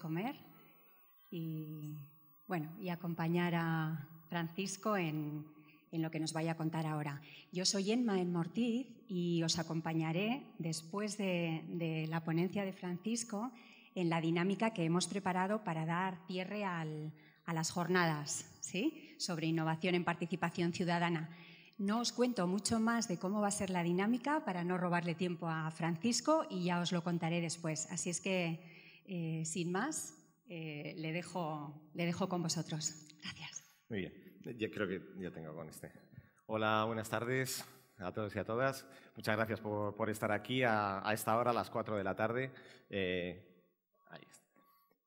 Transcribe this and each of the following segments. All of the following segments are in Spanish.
comer y, bueno, y acompañar a Francisco en, lo que nos vaya a contar ahora. Yo soy Enma en Mortiz y os acompañaré después de, la ponencia de Francisco en la dinámica que hemos preparado para dar cierre a las jornadas sobre innovación en participación ciudadana. No os cuento mucho más de cómo va a ser la dinámica para no robarle tiempo a Francisco y ya os lo contaré después. Así es que eh, sin más, eh, le, dejo, le dejo con vosotros. Gracias. Muy bien, yo creo que ya tengo con este. Hola, buenas tardes a todos y a todas. Muchas gracias por, estar aquí a, esta hora, a las 4 de la tarde. Eh,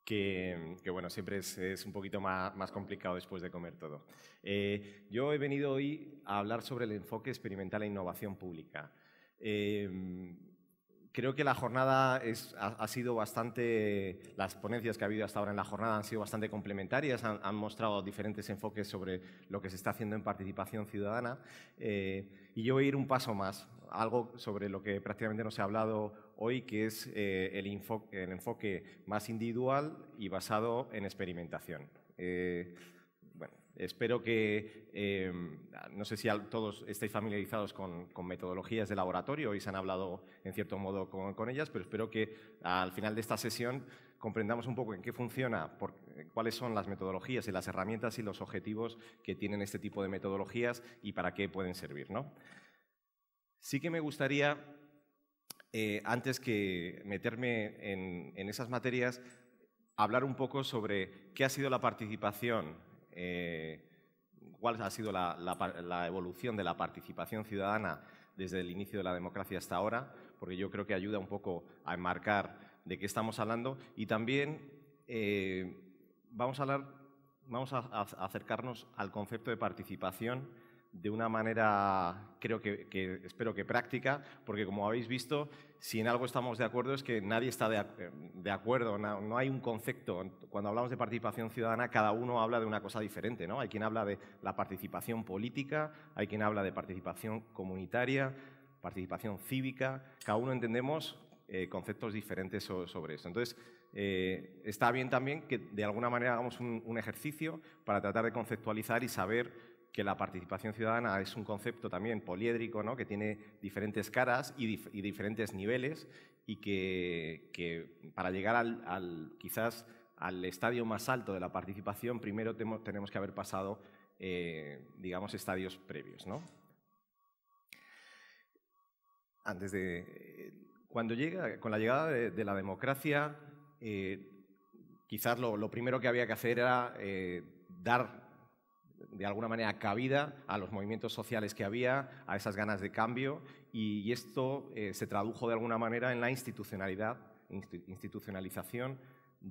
que, bueno, siempre es, un poquito más, complicado después de comer todo. yo he venido hoy a hablar sobre el enfoque experimental e innovación pública. Creo que la jornada ha, sido bastante, las ponencias que ha habido hasta ahora en la jornada han sido bastante complementarias, han, mostrado diferentes enfoques sobre lo que se está haciendo en participación ciudadana. Eh, y yo voy a ir un paso más, algo sobre lo que prácticamente no se ha hablado hoy, que es eh, el, el, enfoque más individual y basado en experimentación. Eh, Espero que, eh, no sé si todos estáis familiarizados con, metodologías de laboratorio y se han hablado en cierto modo con, ellas, pero espero que al final de esta sesión comprendamos un poco en qué funciona, eh, cuáles son las metodologías y las herramientas y los objetivos que tienen este tipo de metodologías y para qué pueden servir. ¿no? Sí que me gustaría, eh, antes que meterme en esas materias, hablar un poco sobre qué ha sido la participación eh, cuál ha sido la, evolución de la participación ciudadana desde el inicio de la democracia hasta ahora, porque yo creo que ayuda un poco a enmarcar de qué estamos hablando y también eh, vamos a vamos a acercarnos al concepto de participación de una manera, creo que, espero que práctica, porque como habéis visto, si en algo estamos de acuerdo es que nadie está de, acuerdo, no, hay un concepto. Cuando hablamos de participación ciudadana, cada uno habla de una cosa diferente, ¿no? Hay quien habla de la participación política, hay quien habla de participación comunitaria, participación cívica, cada uno entendemos eh, conceptos diferentes sobre, eso. Entonces, eh, está bien también que de alguna manera hagamos un ejercicio para tratar de conceptualizar y saber que la participación ciudadana es un concepto también poliédrico, ¿no? que tiene diferentes caras y, diferentes niveles y que, para llegar al, quizás al estadio más alto de la participación, primero tenemos que haber pasado, eh, digamos, estadios previos. ¿no? Antes de... Cuando llega, con la llegada de, la democracia, eh, quizás lo, primero que había que hacer era eh, dar de alguna manera cabida a los movimientos sociales que había, a esas ganas de cambio, y, esto eh, se tradujo de alguna manera en la institucionalidad, institucionalización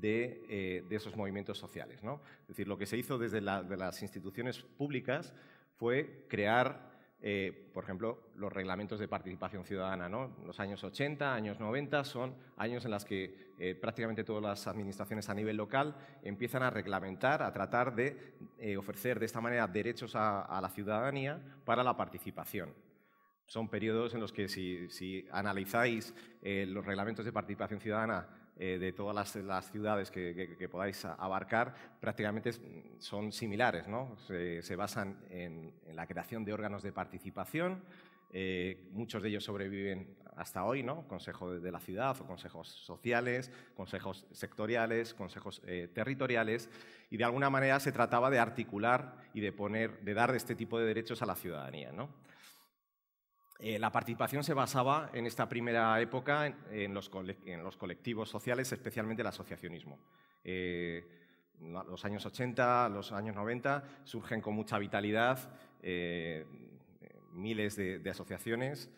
eh, de, esos movimientos sociales. ¿no? Es decir, lo que se hizo desde las instituciones públicas fue crear eh, por ejemplo, los reglamentos de participación ciudadana. Los años 80, años 90 son años en los que eh, prácticamente todas las administraciones a nivel local empiezan a reglamentar, a tratar de eh, ofrecer de esta manera derechos a, la ciudadanía para la participación. Son periodos en los que si analizáis los reglamentos de participación ciudadana eh, de todas las, ciudades que, podáis abarcar prácticamente son similares, ¿no? Se, basan en, la creación de órganos de participación. Eh, muchos de ellos sobreviven hasta hoy, ¿no? Consejo de la ciudad o consejos sociales, consejos sectoriales, consejos eh, territoriales, y de alguna manera se trataba de articular y de poner, de dar este tipo de derechos a la ciudadanía, ¿no? Eh, la participación se basaba en esta primera época en, los, colectivos sociales, especialmente el asociacionismo. Eh, los años 80, los años 90 surgen con mucha vitalidad eh, miles de, asociaciones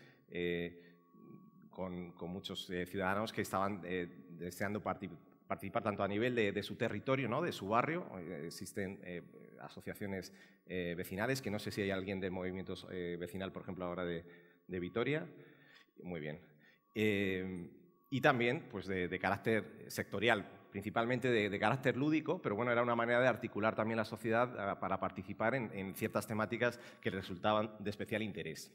con, muchos ciudadanos que estaban deseando participar tanto a nivel de, su territorio, ¿no? de su barrio. Existen asociaciones vecinales, que no sé si hay alguien del movimiento vecinal, por ejemplo, ahora de, de Vitoria. Muy bien. Em, y también pues de, carácter sectorial, principalmente de, carácter lúdico, pero bueno, era una manera de articular también la sociedad ah, para participar en, ciertas temáticas que resultaban de especial interés.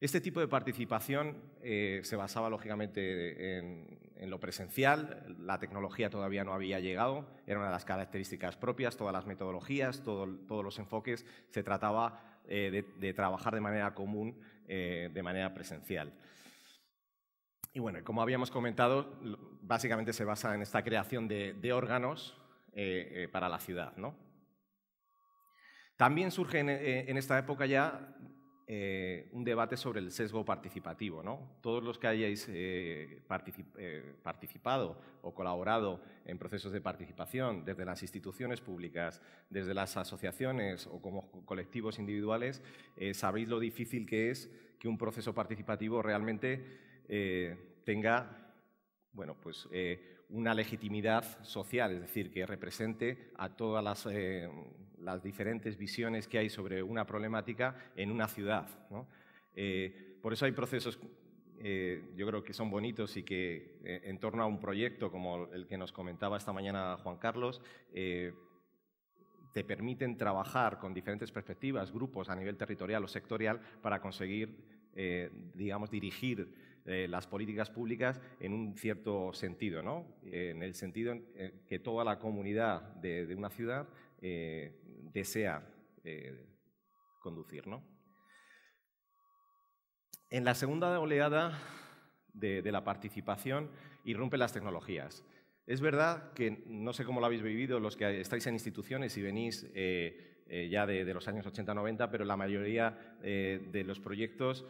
Este tipo de participación eh, se basaba lógicamente en, lo presencial, la tecnología todavía no había llegado, era una de las características propias, todas las metodologías, todos los enfoques, se trataba eh, de, trabajar de manera común eh, de manera presencial. Y bueno, como habíamos comentado, básicamente se basa en esta creación de, órganos eh, eh, para la ciudad. ¿no? También surge en, esta época ya eh, un debate sobre el sesgo participativo. ¿no? Todos los que hayáis eh, eh, participado o colaborado en procesos de participación desde las instituciones públicas, desde las asociaciones o como colectivos individuales, sabéis lo difícil que es que un proceso participativo realmente tenga bueno, pues, una legitimidad social, es decir, que represente a todas eh, las, diferentes visiones que hay sobre una problemática en una ciudad. Eh, por eso hay procesos, eh, yo creo que son bonitos y que en torno a un proyecto como el que nos comentaba esta mañana Juan Carlos, te permiten trabajar con diferentes perspectivas, grupos a nivel territorial o sectorial para conseguir, digamos, dirigir eh, las políticas públicas en un cierto sentido, ¿no? en el sentido en eh, que toda la comunidad de, una ciudad eh, desea conducir. En la segunda oleada de, la participación irrumpen las tecnologías. Es verdad que no sé cómo lo habéis vivido los que estáis en instituciones y venís ya de, los años 80-90, pero la mayoría de los proyectos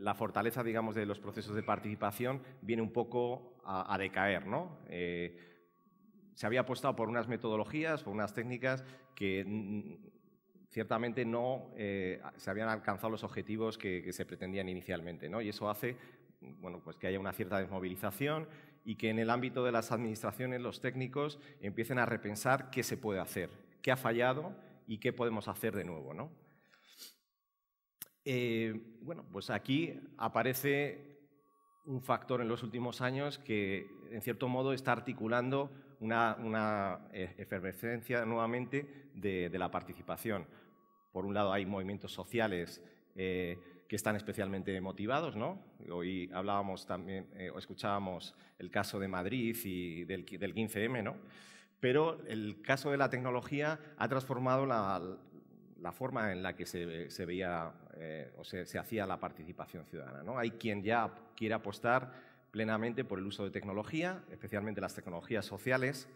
la fortaleza, digamos, de los procesos de participación viene un poco a, decaer, ¿no? Eh, se había apostado por unas metodologías, por unas técnicas que ciertamente no eh, se habían alcanzado los objetivos que, que, se pretendían inicialmente, ¿no? Y eso hace, bueno, pues que haya una cierta desmovilización y que en el ámbito de las administraciones los técnicos empiecen a repensar qué se puede hacer, qué ha fallado y qué podemos hacer de nuevo, ¿no? Eh, bueno, pues aquí aparece un factor en los últimos años que, en cierto modo, está articulando una, eh, efervescencia nuevamente de, la participación. Por un lado, hay movimientos sociales eh, que están especialmente motivados, ¿no? Hoy hablábamos también, o escuchábamos el caso de Madrid y del, del 15M, ¿no? Pero el caso de la tecnología ha transformado la, la forma en la que se, se veía eh, o se, se hacía la participación ciudadana. ¿no? Hay quien ya quiere apostar plenamente por el uso de tecnología, especialmente las tecnologías sociales,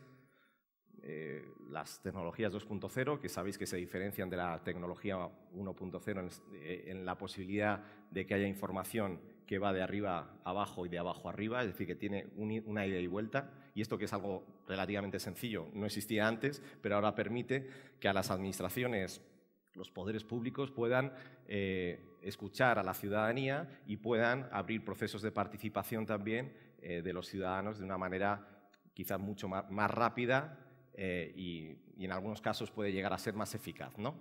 eh, las tecnologías 2.0, que sabéis que se diferencian de la tecnología 1.0 eh, en, la posibilidad de que haya información que va de arriba abajo y de abajo arriba, es decir, que tiene una ida y vuelta. Y esto que es algo relativamente sencillo, no existía antes, pero ahora permite que a las administraciones los poderes públicos puedan eh, escuchar a la ciudadanía y puedan abrir procesos de participación también eh, de los ciudadanos de una manera quizás mucho más, rápida eh, y, y, en algunos casos puede llegar a ser más eficaz. ¿no?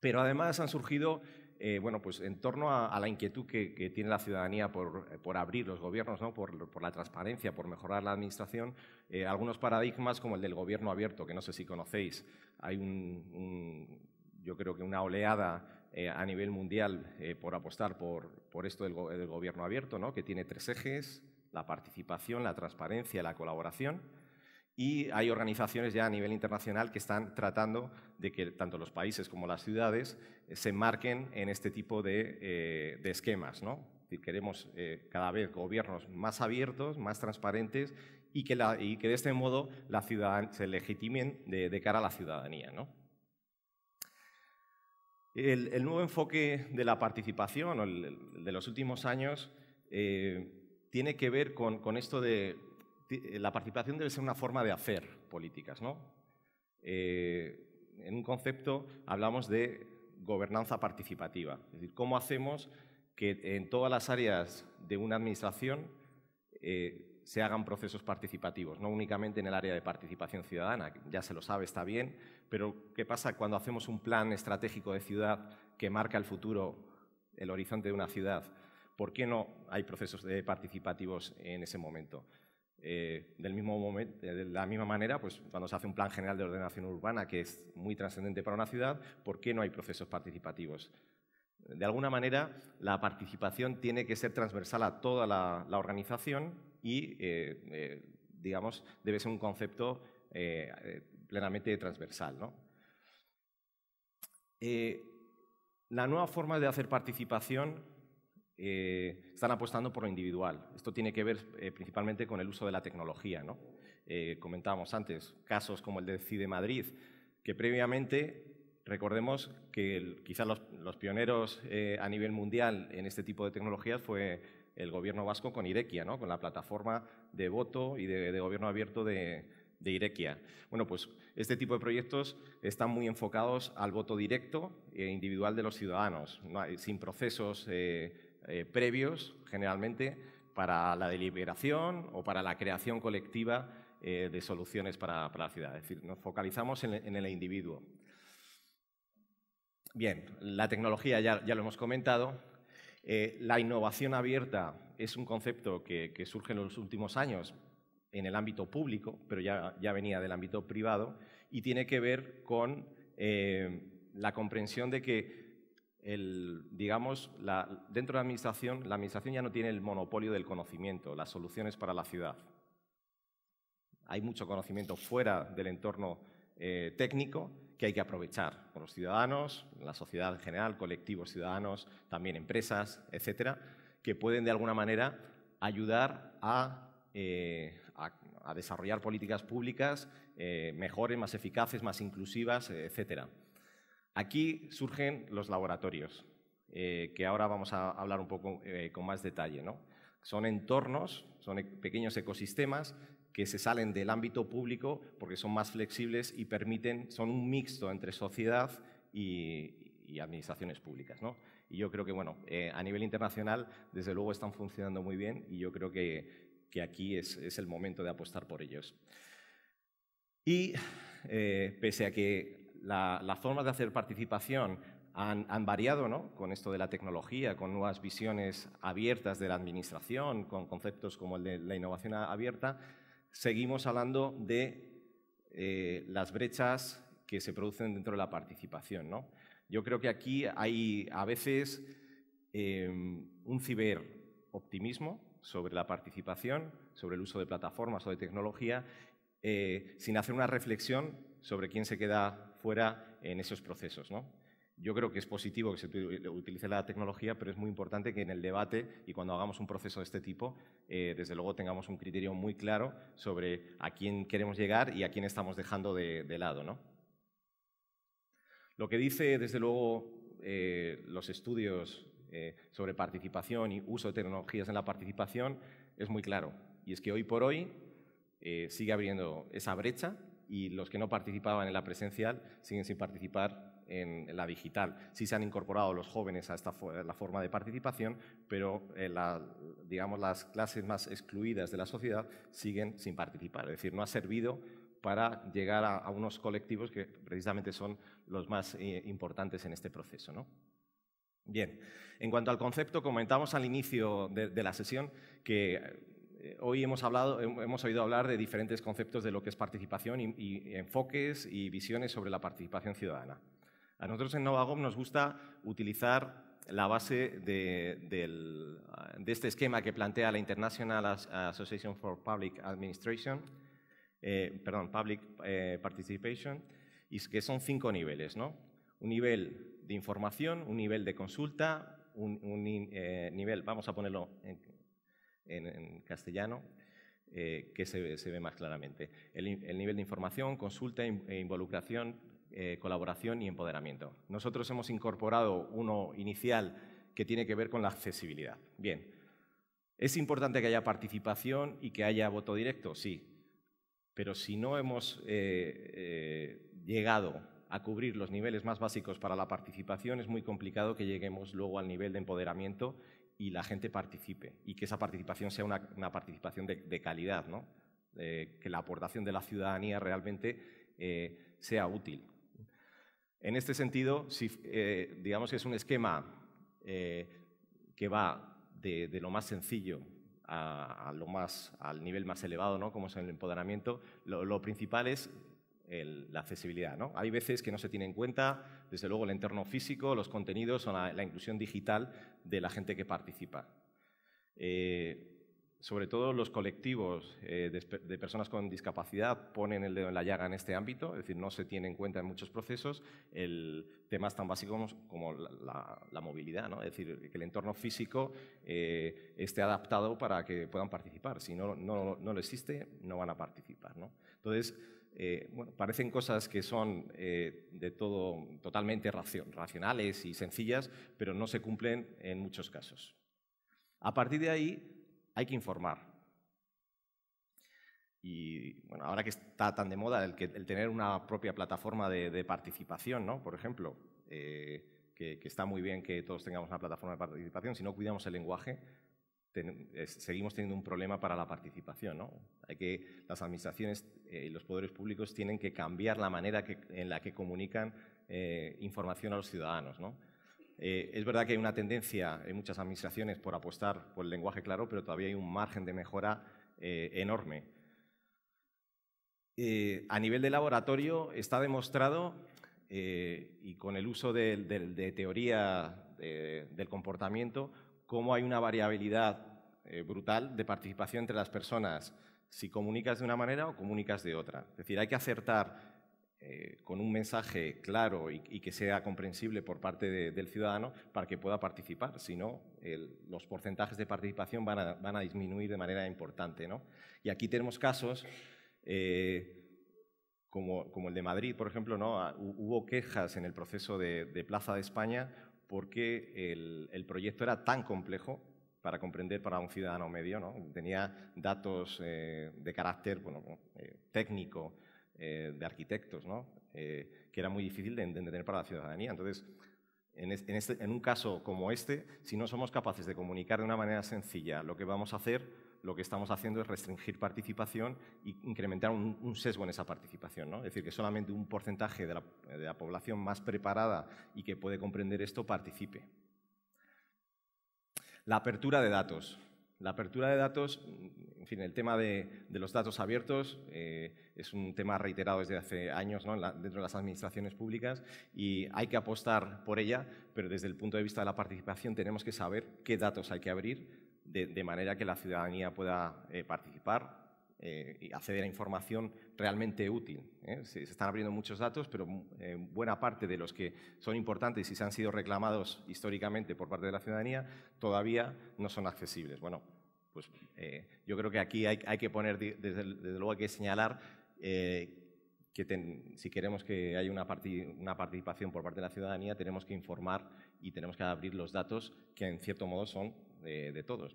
Pero además han surgido eh, bueno, pues en torno a, la inquietud que, tiene la ciudadanía por, eh, abrir los gobiernos, ¿no? por, la transparencia, por mejorar la administración, eh, algunos paradigmas como el del gobierno abierto, que no sé si conocéis. Hay un, yo creo que una oleada a nivel mundial por apostar por, esto del, del, gobierno abierto, ¿no? que tiene tres ejes, la participación, la transparencia, la colaboración y hay organizaciones ya a nivel internacional que están tratando de que tanto los países como las ciudades eh, se marquen en este tipo de, eh, esquemas. ¿no? queremos eh, cada vez gobiernos más abiertos, más transparentes y que, de este modo la se legitimen de, cara a la ciudadanía. El, nuevo enfoque de la participación de los últimos años tiene que ver con esto de eh, la participación debe ser una forma de hacer políticas. ¿no? Eh, en un concepto hablamos de gobernanza participativa, es decir, cómo hacemos que en todas las áreas de una administración eh, se hagan procesos participativos, no únicamente en el área de participación ciudadana, ya se lo sabe, está bien, pero ¿qué pasa cuando hacemos un plan estratégico de ciudad que marca el futuro, el horizonte de una ciudad? ¿Por qué no hay procesos participativos en ese momento? Eh, del mismo momento, eh, de la misma manera, pues, cuando se hace un plan general de ordenación urbana, que es muy trascendente para una ciudad, ¿por qué no hay procesos participativos? De alguna manera, la participación tiene que ser transversal a toda la, organización y, eh, digamos, debe ser un concepto plenamente transversal. la nueva forma de hacer participación eh, están apostando por lo individual. Esto tiene que ver eh, principalmente con el uso de la tecnología. ¿no? Eh, comentábamos antes casos como el de CIDE Madrid, que previamente, recordemos que quizás los, pioneros a nivel mundial en este tipo de tecnologías fue el gobierno vasco con Irequia, ¿no? con la plataforma de voto y de, gobierno abierto de, de Irequia. Bueno, pues este tipo de proyectos están muy enfocados al voto directo e individual de los ciudadanos, sin procesos eh, previos, generalmente, para la deliberación o para la creación colectiva eh, de soluciones para, la ciudad. Es decir, nos focalizamos en, el individuo. Bien, la tecnología ya, lo hemos comentado. Eh, la innovación abierta es un concepto que, surge en los últimos años en el ámbito público, pero ya, venía del ámbito privado, y tiene que ver con la comprensión de que digamos, dentro de la administración, la administración ya no tiene el monopolio del conocimiento, las soluciones para la ciudad. Hay mucho conocimiento fuera del entorno eh, técnico que hay que aprovechar con los ciudadanos, la sociedad en general, colectivos ciudadanos, también empresas, etcétera, que pueden de alguna manera ayudar a, eh, desarrollar políticas públicas eh, mejores, más eficaces, más inclusivas, etcétera. Aquí surgen los laboratorios, eh, que ahora vamos a hablar un poco eh, con más detalle. Son entornos, son e, pequeños ecosistemas que se salen del ámbito público porque son más flexibles y permiten, son un mixto entre sociedad y, administraciones públicas. Y yo creo que bueno, eh, a nivel internacional, desde luego, están funcionando muy bien y yo creo que, aquí es, el momento de apostar por ellos. Y pese a que la, las formas de hacer participación han, variado ¿no? con esto de la tecnología, con nuevas visiones abiertas de la administración, con conceptos como el de la innovación abierta, seguimos hablando de eh, las brechas que se producen dentro de la participación. ¿no? Yo creo que aquí hay a veces em, un ciberoptimismo sobre la participación, sobre el uso de plataformas o de tecnología, eh, sin hacer una reflexión sobre quién se queda fuera en esos procesos. ¿no? Yo creo que es positivo que se eh, utilice la tecnología, pero es muy importante que en el debate y cuando hagamos un proceso de este tipo, eh, desde luego tengamos un criterio muy claro sobre a quién queremos llegar y a quién estamos dejando de, lado. ¿no? Lo que dice, desde luego, eh, los estudios sobre participación y uso de tecnologías en la participación es muy claro. Y es que hoy por hoy sigue abriendo esa brecha y los que no participaban en la presencial siguen sin participar en la digital. Sí se han incorporado los jóvenes a esta la forma de participación, pero eh, digamos, las clases más excluidas de la sociedad siguen sin participar. Es decir, no ha servido para llegar a, unos colectivos que precisamente son los más eh, importantes en este proceso. Bien, en cuanto al concepto, comentamos al inicio de, de la sesión que hoy hemos, hablado, hemos oído hablar de diferentes conceptos de lo que es participación y, enfoques y visiones sobre la participación ciudadana. A nosotros en Novagom nos gusta utilizar la base de, este esquema que plantea la International Association for Public Administration, eh, perdón, Public eh, Participation, y que son cinco niveles, ¿no? Un nivel de información, un nivel de consulta, un, eh, nivel, vamos a ponerlo en, en, castellano, eh, que se, ve más claramente. El, nivel de información, consulta e involucración, eh, colaboración y empoderamiento. Nosotros hemos incorporado uno inicial que tiene que ver con la accesibilidad. Bien, ¿es importante que haya participación y que haya voto directo? Sí, pero si no hemos eh, llegado a cubrir los niveles más básicos para la participación, es muy complicado que lleguemos luego al nivel de empoderamiento y la gente participe y que esa participación sea una, participación de, calidad, ¿no? Eh, que la aportación de la ciudadanía realmente eh, sea útil. En este sentido, si, eh, digamos que es un esquema que va de, lo más sencillo lo más, al nivel más elevado, ¿no? como es el empoderamiento, lo principal es la accesibilidad. ¿no? Hay veces que no se tiene en cuenta, desde luego, el entorno físico, los contenidos o la, inclusión digital de la gente que participa. Eh, sobre todo los colectivos eh, de, personas con discapacidad ponen el dedo en la llaga en este ámbito, es decir, no se tiene en cuenta en muchos procesos el temas tan básicos como la, movilidad, ¿no? es decir, que el entorno físico eh, esté adaptado para que puedan participar. Si no, no, no lo existe, no van a participar. ¿no? Entonces, eh, bueno, parecen cosas que son eh, de todo totalmente racionales y sencillas, pero no se cumplen en muchos casos. A partir de ahí hay que informar. Y bueno, ahora que está tan de moda el, tener una propia plataforma de, participación, por ejemplo, eh, que, está muy bien que todos tengamos una plataforma de participación, si no cuidamos el lenguaje, seguimos teniendo un problema para la participación. ¿no? Hay que, las administraciones eh, y los poderes públicos tienen que cambiar la manera en la que comunican eh, información a los ciudadanos. ¿no? Eh, es verdad que hay una tendencia en muchas administraciones por apostar por el lenguaje claro, pero todavía hay un margen de mejora enorme. a nivel de laboratorio está demostrado y con el uso de, teoría del comportamiento, cómo hay una variabilidad eh, brutal de participación entre las personas, si comunicas de una manera o comunicas de otra. Es decir, hay que acertar eh, con un mensaje claro y, que sea comprensible por parte del ciudadano para que pueda participar. Si no, los porcentajes de participación van a, disminuir de manera importante. ¿no? Y aquí tenemos casos eh, como, el de Madrid, por ejemplo, ¿no? Ah, hubo quejas en el proceso de Plaza de España porque el, proyecto era tan complejo para comprender para un ciudadano medio, ¿no? Tenía datos eh, de carácter bueno, eh, técnico, eh, de arquitectos, ¿no? que era muy difícil de entender para la ciudadanía. Entonces, este, en un caso como este, si no somos capaces de comunicar de una manera sencilla lo que vamos a hacer, lo que estamos haciendo es restringir participación e incrementar un, sesgo en esa participación. ¿no? Es decir, que solamente un porcentaje de la, población más preparada y que puede comprender esto participe. La apertura de datos. La apertura de datos, en fin, el tema de, los datos abiertos eh, es un tema reiterado desde hace años ¿no? dentro de las administraciones públicas y hay que apostar por ella, pero desde el punto de vista de la participación tenemos que saber qué datos hay que abrir, de, manera que la ciudadanía pueda eh, participar eh, y acceder a información realmente útil. ¿eh? Se, están abriendo muchos datos, pero buena parte de los que son importantes y se han sido reclamados históricamente por parte de la ciudadanía todavía no son accesibles. Bueno, pues yo creo que aquí hay, que poner, desde, luego hay que señalar que si queremos que haya una, una, participación por parte de la ciudadanía, tenemos que informar y tenemos que abrir los datos que en cierto modo son de, todos.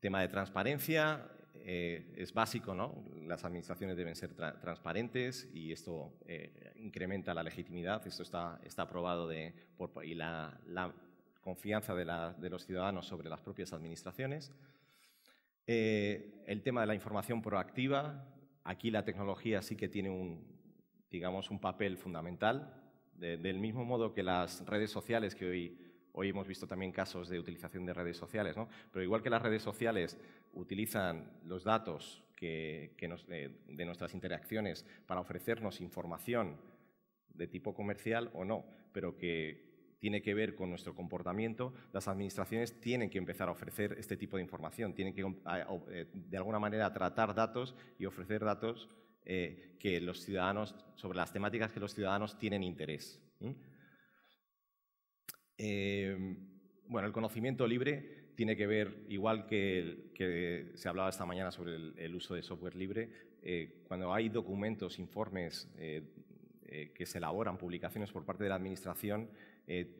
Tema de transparencia, eh, es básico, Las administraciones deben ser transparentes y esto eh, incrementa la legitimidad, esto está, está aprobado de, y la, confianza de, los ciudadanos sobre las propias administraciones. Eh, el tema de la información proactiva, aquí la tecnología sí que tiene un, digamos, un papel fundamental, del mismo modo que las redes sociales que hoy Hoy hemos visto también casos de utilización de redes sociales, ¿no? Pero igual que las redes sociales utilizan los datos que, de, nuestras interacciones para ofrecernos información de tipo comercial o no, pero que tiene que ver con nuestro comportamiento, las administraciones tienen que empezar a ofrecer este tipo de información, tienen que eh, de alguna manera tratar datos y ofrecer datos eh, que los ciudadanos, sobre las temáticas que los ciudadanos tienen interés. Em, bueno, el conocimiento libre tiene que ver, igual que, que se hablaba esta mañana sobre el, uso de software libre, eh, cuando hay documentos, informes eh, eh, que se elaboran, publicaciones por parte de la Administración,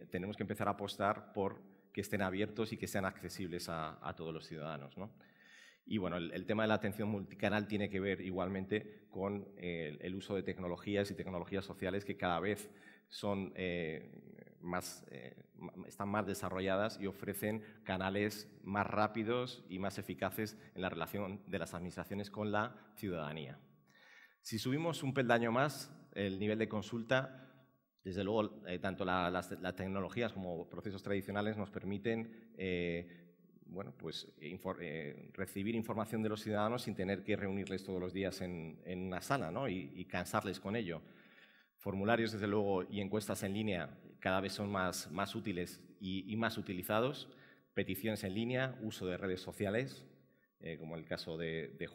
tenemos que empezar a apostar por que estén abiertos y que sean accesibles a, todos los ciudadanos. Y bueno, el, tema de la atención multicanal tiene que ver igualmente con el uso de tecnologías y tecnologías sociales que cada vez son eh, están más desarrolladas y ofrecen canales más rápidos y más eficaces en la relación de las administraciones con la ciudadanía. Si subimos un peldaño más, el nivel de consulta, desde luego, eh, tanto las, tecnologías como procesos tradicionales nos permiten eh, pues, recibir información de los ciudadanos sin tener que reunirles todos los días en, una sala y, cansarles con ello. Formularios, desde luego, y encuestas en línea cada vez son más, más útiles y, más utilizados. Peticiones en línea, uso de redes sociales, eh, como el caso de, de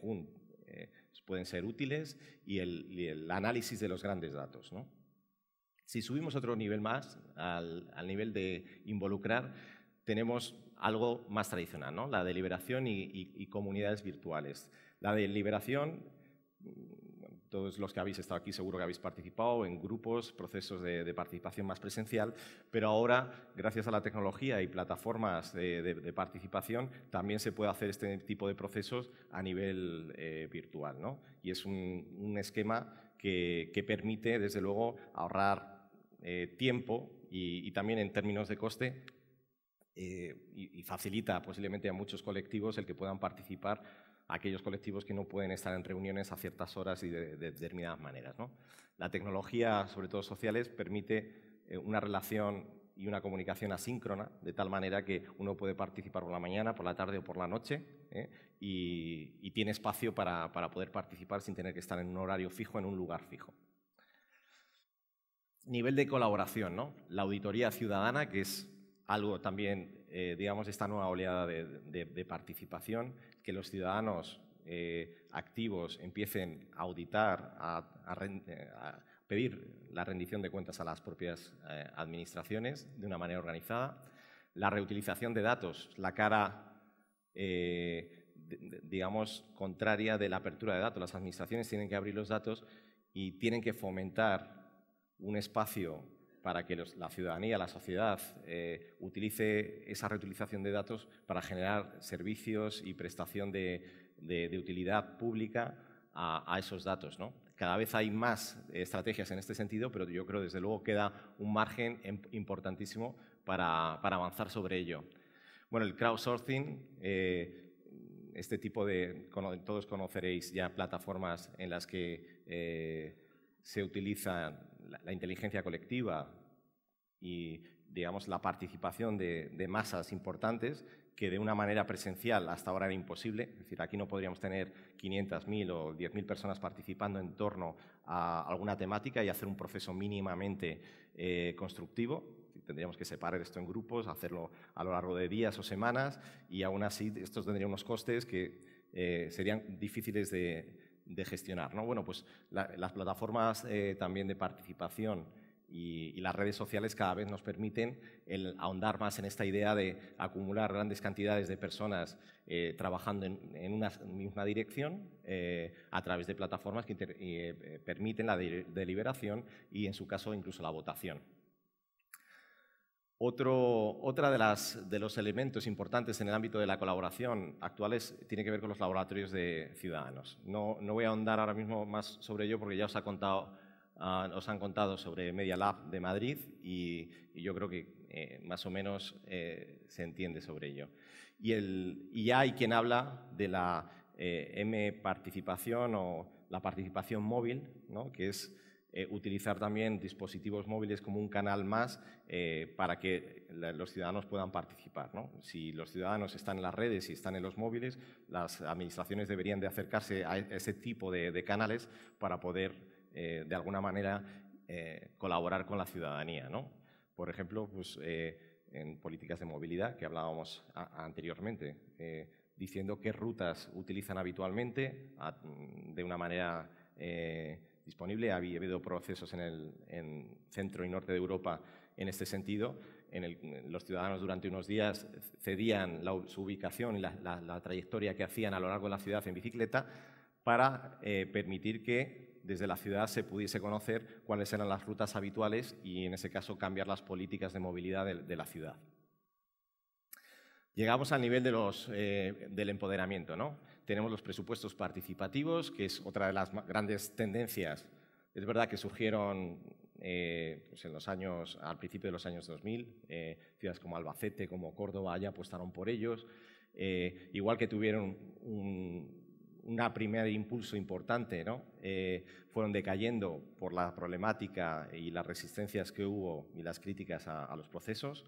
eh, pueden ser útiles, y el, análisis de los grandes datos. ¿no? Si subimos otro nivel más, al, nivel de involucrar, tenemos algo más tradicional, ¿no? la deliberación y, y comunidades virtuales. La deliberación todos los que habéis estado aquí seguro que habéis participado en grupos, procesos de, participación más presencial, pero ahora, gracias a la tecnología y plataformas de, participación, también se puede hacer este tipo de procesos a nivel eh, virtual. ¿no? Y es un, esquema que, permite, desde luego, ahorrar eh, tiempo y, también en términos de coste eh, y, facilita posiblemente a muchos colectivos el que puedan participar aquellos colectivos que no pueden estar en reuniones a ciertas horas y de, determinadas maneras. La tecnología, sobre todo sociales, permite eh, una relación y una comunicación asíncrona, de tal manera que uno puede participar por la mañana, por la tarde o por la noche, ¿eh? y, tiene espacio para, poder participar sin tener que estar en un horario fijo, en un lugar fijo. Nivel de colaboración, La auditoría ciudadana, que es algo también, eh, digamos, esta nueva oleada de participación, que los ciudadanos eh, activos empiecen a auditar, eh, a, pedir la rendición de cuentas a las propias eh, administraciones de una manera organizada, la reutilización de datos, la cara, digamos, contraria de la apertura de datos. Las administraciones tienen que abrir los datos y tienen que fomentar un espacio para que la ciudadanía, la sociedad, eh, utilice esa reutilización de datos para generar servicios y prestación de, utilidad pública a, esos datos. Cada vez hay más estrategias en este sentido, pero yo creo desde luego queda un margen em, importantísimo para, avanzar sobre ello. Bueno, el crowdsourcing, eh, este tipo de, todos conoceréis ya plataformas en las que eh, se utiliza la, inteligencia colectiva y, digamos, la participación de, masas importantes que de una manera presencial hasta ahora era imposible. Es decir, aquí no podríamos tener 500.000 o 10.000 personas participando en torno a alguna temática y hacer un proceso mínimamente eh, constructivo. Tendríamos que separar esto en grupos, hacerlo a lo largo de días o semanas y aún así estos tendrían unos costes que eh, serían difíciles de, de gestionar. ¿no? Bueno, pues las plataformas eh, también de participación y, las redes sociales cada vez nos permiten el ahondar más en esta idea de acumular grandes cantidades de personas eh, trabajando en, una misma dirección eh, a través de plataformas que permiten la deliberación y, en su caso, incluso la votación. Otro, otra de, los elementos importantes en el ámbito de la colaboración actuales tiene que ver con los laboratorios de ciudadanos. No, no voy a ahondar ahora mismo más sobre ello porque ya os, ha contado, ah, han contado sobre Media Lab de Madrid y, yo creo que eh, más o menos eh, se entiende sobre ello. Y, el, y hay quien habla de la eh, M-participación o la participación móvil, que es eh, utilizar también dispositivos móviles como un canal más eh, para que los ciudadanos puedan participar. Si los ciudadanos están en las redes y están en los móviles, las administraciones deberían de acercarse a e-, ese tipo de, canales para poder, eh, de alguna manera, colaborar con la ciudadanía. Por ejemplo, pues, en políticas de movilidad que hablábamos anteriormente diciendo qué rutas utilizan habitualmente de una manera disponible. había habido procesos en el centro y norte de Europa en este sentido. En los ciudadanos durante unos días cedían su ubicación y la, trayectoria que hacían a lo largo de la ciudad en bicicleta para eh, permitir que desde la ciudad se pudiese conocer cuáles eran las rutas habituales y, en ese caso, cambiar las políticas de movilidad de, la ciudad. Llegamos al nivel eh, del empoderamiento. ¿no? Tenemos los presupuestos participativos, que es otra de las grandes tendencias. Es verdad que surgieron eh, pues en los años, al principio de los años 2000, eh, ciudades como Albacete, como Córdoba, ya apostaron por ellos. Eh, igual que tuvieron un, primer impulso importante, ¿no? fueron decayendo por la problemática y las resistencias que hubo y las críticas a los procesos.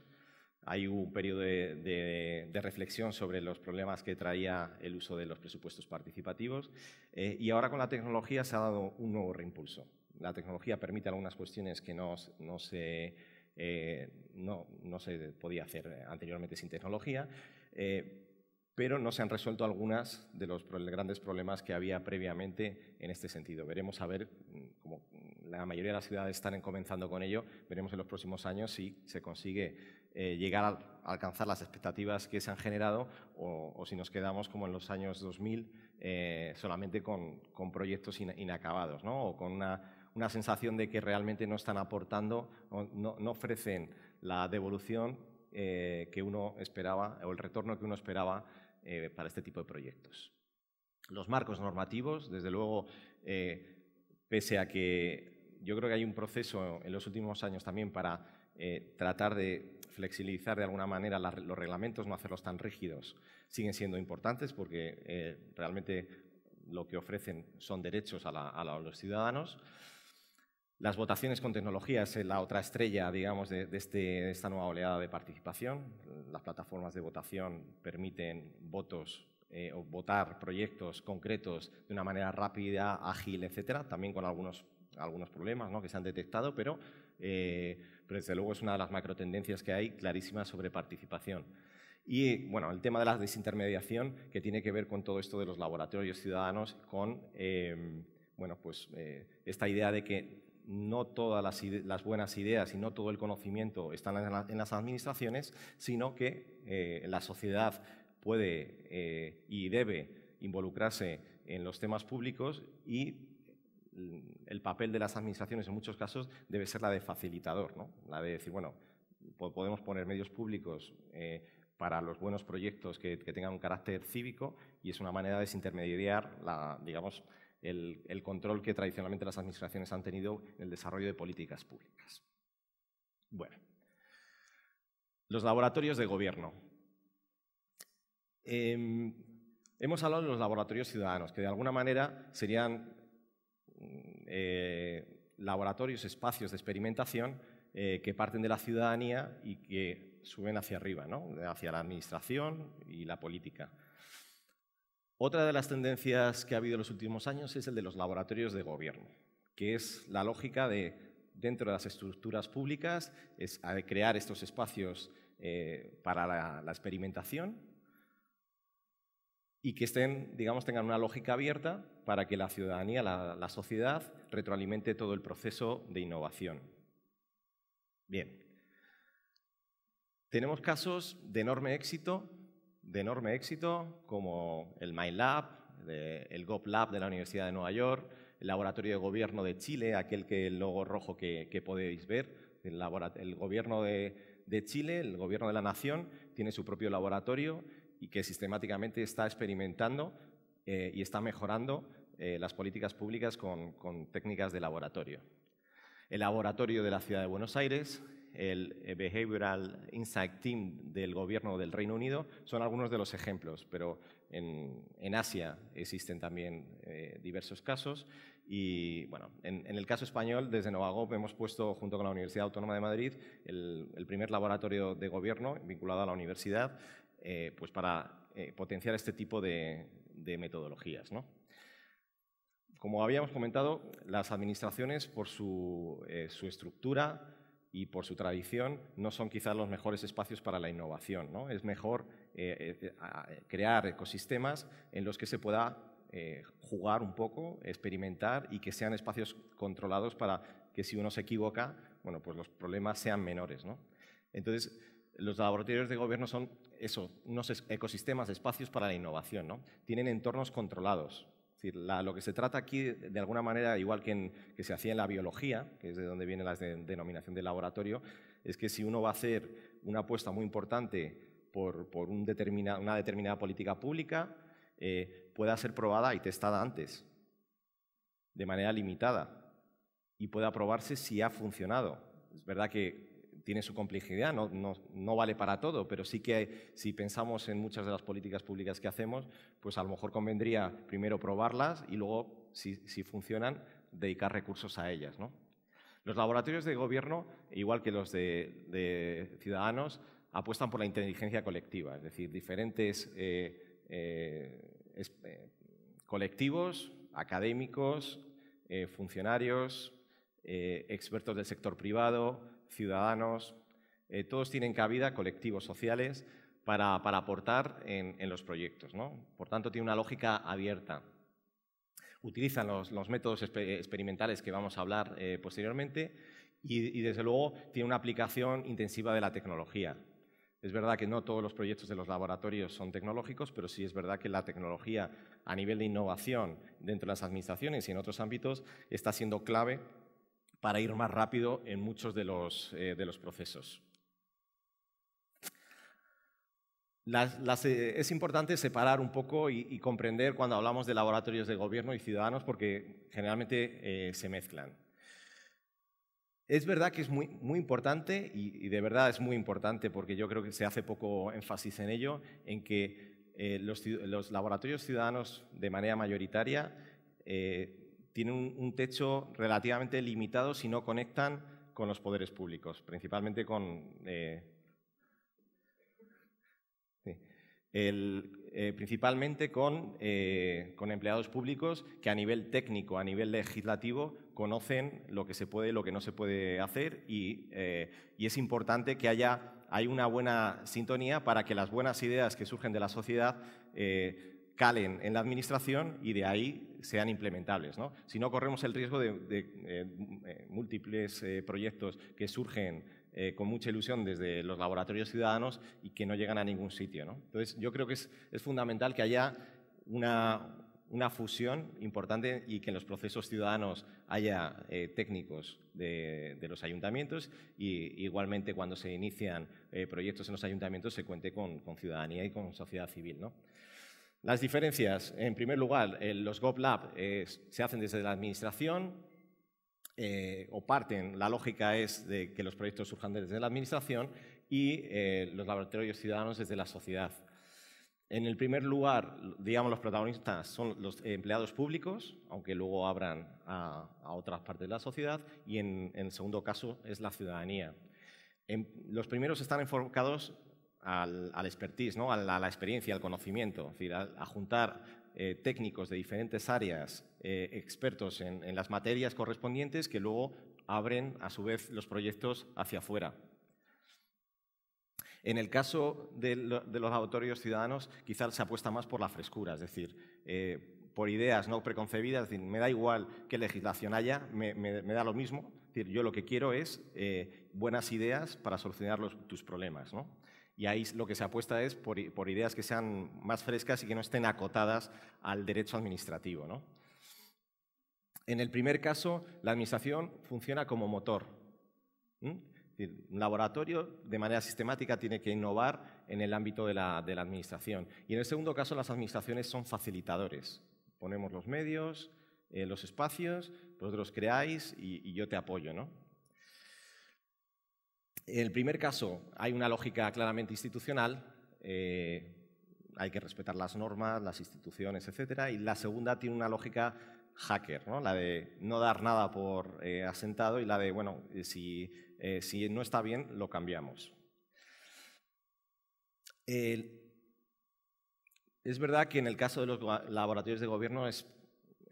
Hay un periodo de, reflexión sobre los problemas que traía el uso de los presupuestos participativos eh, y ahora con la tecnología se ha dado un nuevo reimpulso. La tecnología permite algunas cuestiones que no, se, eh, no, se podía hacer anteriormente sin tecnología, eh, pero no se han resuelto algunas de los grandes problemas que había previamente en este sentido. Veremos a ver, mm, como la mayoría de las ciudades están comenzando con ello, veremos en los próximos años si se consigue eh, llegar a alcanzar las expectativas que se han generado o, si nos quedamos como en los años 2000 eh, solamente con, proyectos inacabados o con una, sensación de que realmente no están aportando, no, no ofrecen la devolución eh, que uno esperaba o el retorno que uno esperaba para este tipo de proyectos. Los marcos normativos, desde luego, pese a que yo creo que hay un proceso en los últimos años también para tratar de flexibilizar de alguna manera los reglamentos, no hacerlos tan rígidos, siguen siendo importantes porque eh, realmente lo que ofrecen son derechos a, los ciudadanos. Las votaciones con tecnología es la otra estrella, digamos, de, este, esta nueva oleada de participación. Las plataformas de votación permiten votos eh, o votar proyectos concretos de una manera rápida, ágil, etcétera, también con algunos, algunos problemas ¿no? que se han detectado, pero eh, pero desde luego es una de las macrotendencias que hay clarísima sobre participación. Y bueno, el tema de la desintermediación que tiene que ver con todo esto de los laboratorios ciudadanos, con em, bueno, pues, eh, esta idea de que no todas las, buenas ideas y no todo el conocimiento están en, las administraciones, sino que eh, la sociedad puede eh, y debe involucrarse en los temas públicos y Mm, el papel de las administraciones en muchos casos debe ser la de facilitador, ¿no? la de decir, bueno, podemos poner medios públicos eh, para los buenos proyectos que, tengan un carácter cívico y es una manera de desintermediar la, digamos, el, control que tradicionalmente las administraciones han tenido en el desarrollo de políticas públicas. Bueno, los laboratorios de gobierno. Em, hemos hablado de los laboratorios ciudadanos, que de alguna manera serían eh, laboratorios, espacios de experimentación eh, que parten de la ciudadanía y que suben hacia arriba, ¿no? hacia la administración y la política. Otra de las tendencias que ha habido en los últimos años es el de los laboratorios de gobierno, que es la lógica de dentro de las estructuras públicas, es eh, crear estos espacios para la experimentación y que estén, digamos, tengan una lógica abierta para que la ciudadanía, la, sociedad, retroalimente todo el proceso de innovación. Bien. Tenemos casos de enorme éxito, de enorme éxito, como el MyLab, el GovLab de la Universidad de Nueva York, el Laboratorio de Gobierno de Chile, aquel que el logo rojo que, podéis ver, el, Gobierno de Chile, el Gobierno de la Nación, tiene su propio laboratorio y que sistemáticamente está experimentando eh, y está mejorando eh, las políticas públicas con, técnicas de laboratorio. El laboratorio de la Ciudad de Buenos Aires, el eh, Behavioral Insight Team del Gobierno del Reino Unido, son algunos de los ejemplos, pero en, Asia existen también diversos casos. Y bueno, en, el caso español, desde Novago hemos puesto, junto con la Universidad Autónoma de Madrid, el, el primer laboratorio de gobierno vinculado a la universidad eh, pues para eh, potenciar este tipo de, metodologías. Como habíamos comentado, las administraciones, por eh, su, estructura y por su tradición, no son quizás los mejores espacios para la innovación. Es mejor crear ecosistemas en los que se pueda jugar un poco, experimentar y que sean espacios controlados para que si uno se equivoca, bueno, pues los problemas sean menores. Entonces, los laboratorios de gobierno son eso, unos ecosistemas, espacios para la innovación, ¿no? Tienen entornos controlados. lo que se trata aquí, de alguna manera, igual que, que se hacía en la biología, que es de donde viene la denominación de laboratorio, es que si uno va a hacer una apuesta muy importante por, una determinada política pública, eh, pueda ser probada y testada antes, de manera limitada, y pueda aprobarse si ha funcionado. Es verdad que tiene su complejidad, no, vale para todo, pero sí que si pensamos en muchas de las políticas públicas que hacemos, pues a lo mejor convendría primero probarlas y luego, si, funcionan, dedicar recursos a ellas. Los laboratorios de gobierno, igual que los de, ciudadanos, apuestan por la inteligencia colectiva, es decir, diferentes eh, eh, eh, colectivos, académicos, funcionarios, expertos del sector privado, ciudadanos, eh, todos tienen cabida, colectivos sociales, para, para aportar en, los proyectos. Por tanto, tiene una lógica abierta. Utilizan los, métodos experimentales que vamos a hablar eh, posteriormente y, y, desde luego, tiene una aplicación intensiva de la tecnología. Es verdad que no todos los proyectos de los laboratorios son tecnológicos, pero sí es verdad que la tecnología a nivel de innovación dentro de las administraciones y en otros ámbitos está siendo clave para ir más rápido en muchos de los, eh, procesos. Eh, es importante separar un poco y, comprender cuando hablamos de laboratorios de gobierno y ciudadanos porque generalmente eh, se mezclan. Es verdad que es muy, muy importante y, de verdad es muy importante porque yo creo que se hace poco énfasis en ello, en que los, laboratorios ciudadanos de manera mayoritaria tienen un, techo relativamente limitado si no conectan con los poderes públicos, principalmente con... Eh, eh, principalmente eh, con, empleados públicos que a nivel técnico, a nivel legislativo, conocen lo que se puede y lo que no se puede hacer y, es importante que haya hay una buena sintonía para que las buenas ideas que surgen de la sociedad calen en la administración y de ahí sean implementables. ¿no? Si no, corremos el riesgo de, eh, eh, múltiples eh, proyectos que surgen con mucha ilusión desde los laboratorios ciudadanos y que no llegan a ningún sitio. ¿no? Entonces, yo creo que es, fundamental que haya una, una, fusión importante y que en los procesos ciudadanos haya técnicos de, los ayuntamientos y igualmente cuando se inician proyectos en los ayuntamientos se cuente con, con ciudadanía y con sociedad civil. ¿no? Las diferencias, en primer lugar, eh, los GovLab eh, se hacen desde la administración eh, o parten, la lógica es de que los proyectos surjan desde la administración y los laboratorios ciudadanos desde la sociedad. En el primer lugar, digamos, los protagonistas son los empleados públicos, aunque luego abran a, otras partes de la sociedad, y en, el segundo caso es la ciudadanía. En, los primeros están enfocados al, la expertise, ¿no? a, la, experiencia, al conocimiento, es decir, a, juntar eh, técnicos de diferentes áreas, eh, expertos en, las materias correspondientes que luego abren a su vez los proyectos hacia afuera. En el caso de, los laboratorios ciudadanos, quizás se apuesta más por la frescura, es decir, eh, por ideas no preconcebidas, decir, me da igual qué legislación haya, me, da lo mismo. Es decir, yo lo que quiero es buenas ideas para solucionar tus problemas. ¿no? Y ahí lo que se apuesta es por, ideas que sean más frescas y que no estén acotadas al derecho administrativo. En el primer caso, la administración funciona como motor. Un laboratorio de manera sistemática tiene que innovar en el ámbito de la, administración. Y en el segundo caso, las administraciones son facilitadores. Ponemos los medios, eh, los espacios, vosotros creáis y, y yo te apoyo. ¿no? En el primer caso hay una lógica claramente institucional, eh, hay que respetar las normas, las instituciones, etcétera. Y la segunda tiene una lógica hacker, la de no dar nada por eh, asentado y la de, bueno, eh, si, no está bien, lo cambiamos. es verdad que en el caso de los laboratorios de gobierno es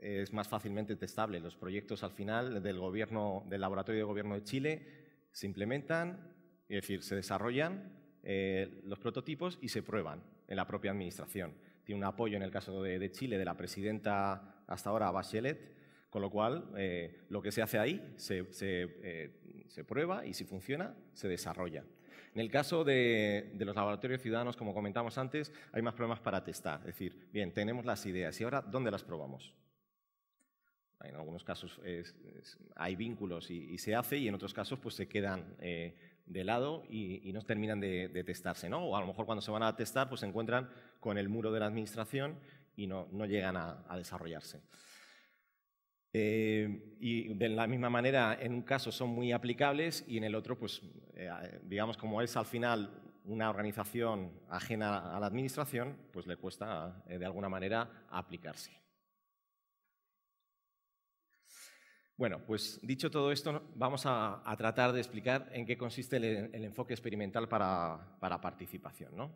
es más fácilmente testable. Los proyectos al final del, gobierno, del Laboratorio de Gobierno de Chile se implementan, es decir, se desarrollan eh, los prototipos y se prueban en la propia administración. Tiene un apoyo en el caso de, Chile de la presidenta hasta ahora, Bachelet, con lo cual eh, lo que se hace ahí eh, se, prueba y si funciona, se desarrolla. En el caso de, de los laboratorios ciudadanos, como comentamos antes, hay más problemas para testar. Es decir, bien, tenemos las ideas y ahora, ¿dónde las probamos? En algunos casos hay vínculos y, se hace y en otros casos pues se quedan eh, de lado y, no terminan de, testarse, ¿no? O a lo mejor cuando se van a testar pues se encuentran con el muro de la administración y no, llegan a, desarrollarse. Eh, y de la misma manera, en un caso son muy aplicables y en el otro, pues, eh, digamos, como es al final una organización ajena a la administración, pues le cuesta de alguna manera aplicarse. Bueno, pues dicho todo esto, vamos a, tratar de explicar en qué consiste el, enfoque experimental para, participación. ¿no?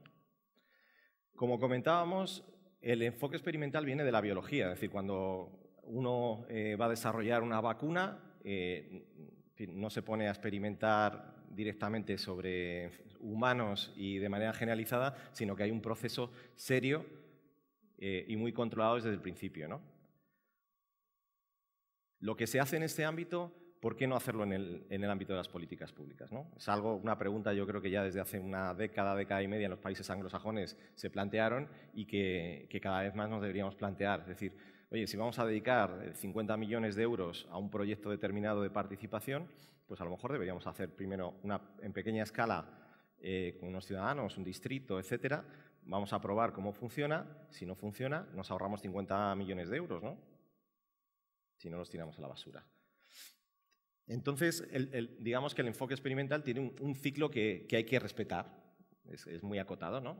Como comentábamos, el enfoque experimental viene de la biología, es decir, cuando uno eh, va a desarrollar una vacuna, eh, no se pone a experimentar directamente sobre humanos y de manera generalizada, sino que hay un proceso serio eh, y muy controlado desde el principio. ¿no? Lo que se hace en este ámbito, ¿por qué no hacerlo en el, ámbito de las políticas públicas? Es algo, una pregunta yo creo que ya desde hace una década, década y media en los países anglosajones se plantearon y que, cada vez más nos deberíamos plantear. Es decir, oye, si vamos a dedicar 50 eh, millones de euros a un proyecto determinado de participación, pues a lo mejor deberíamos hacer primero una, en pequeña escala eh, con unos ciudadanos, un distrito, etcétera, vamos a probar cómo funciona. Si no funciona, nos ahorramos 50 millones de euros, ¿no? y no los tiramos a la basura. Entonces, digamos que el enfoque experimental tiene un, ciclo que, que, hay que respetar, es, muy acotado. ¿no?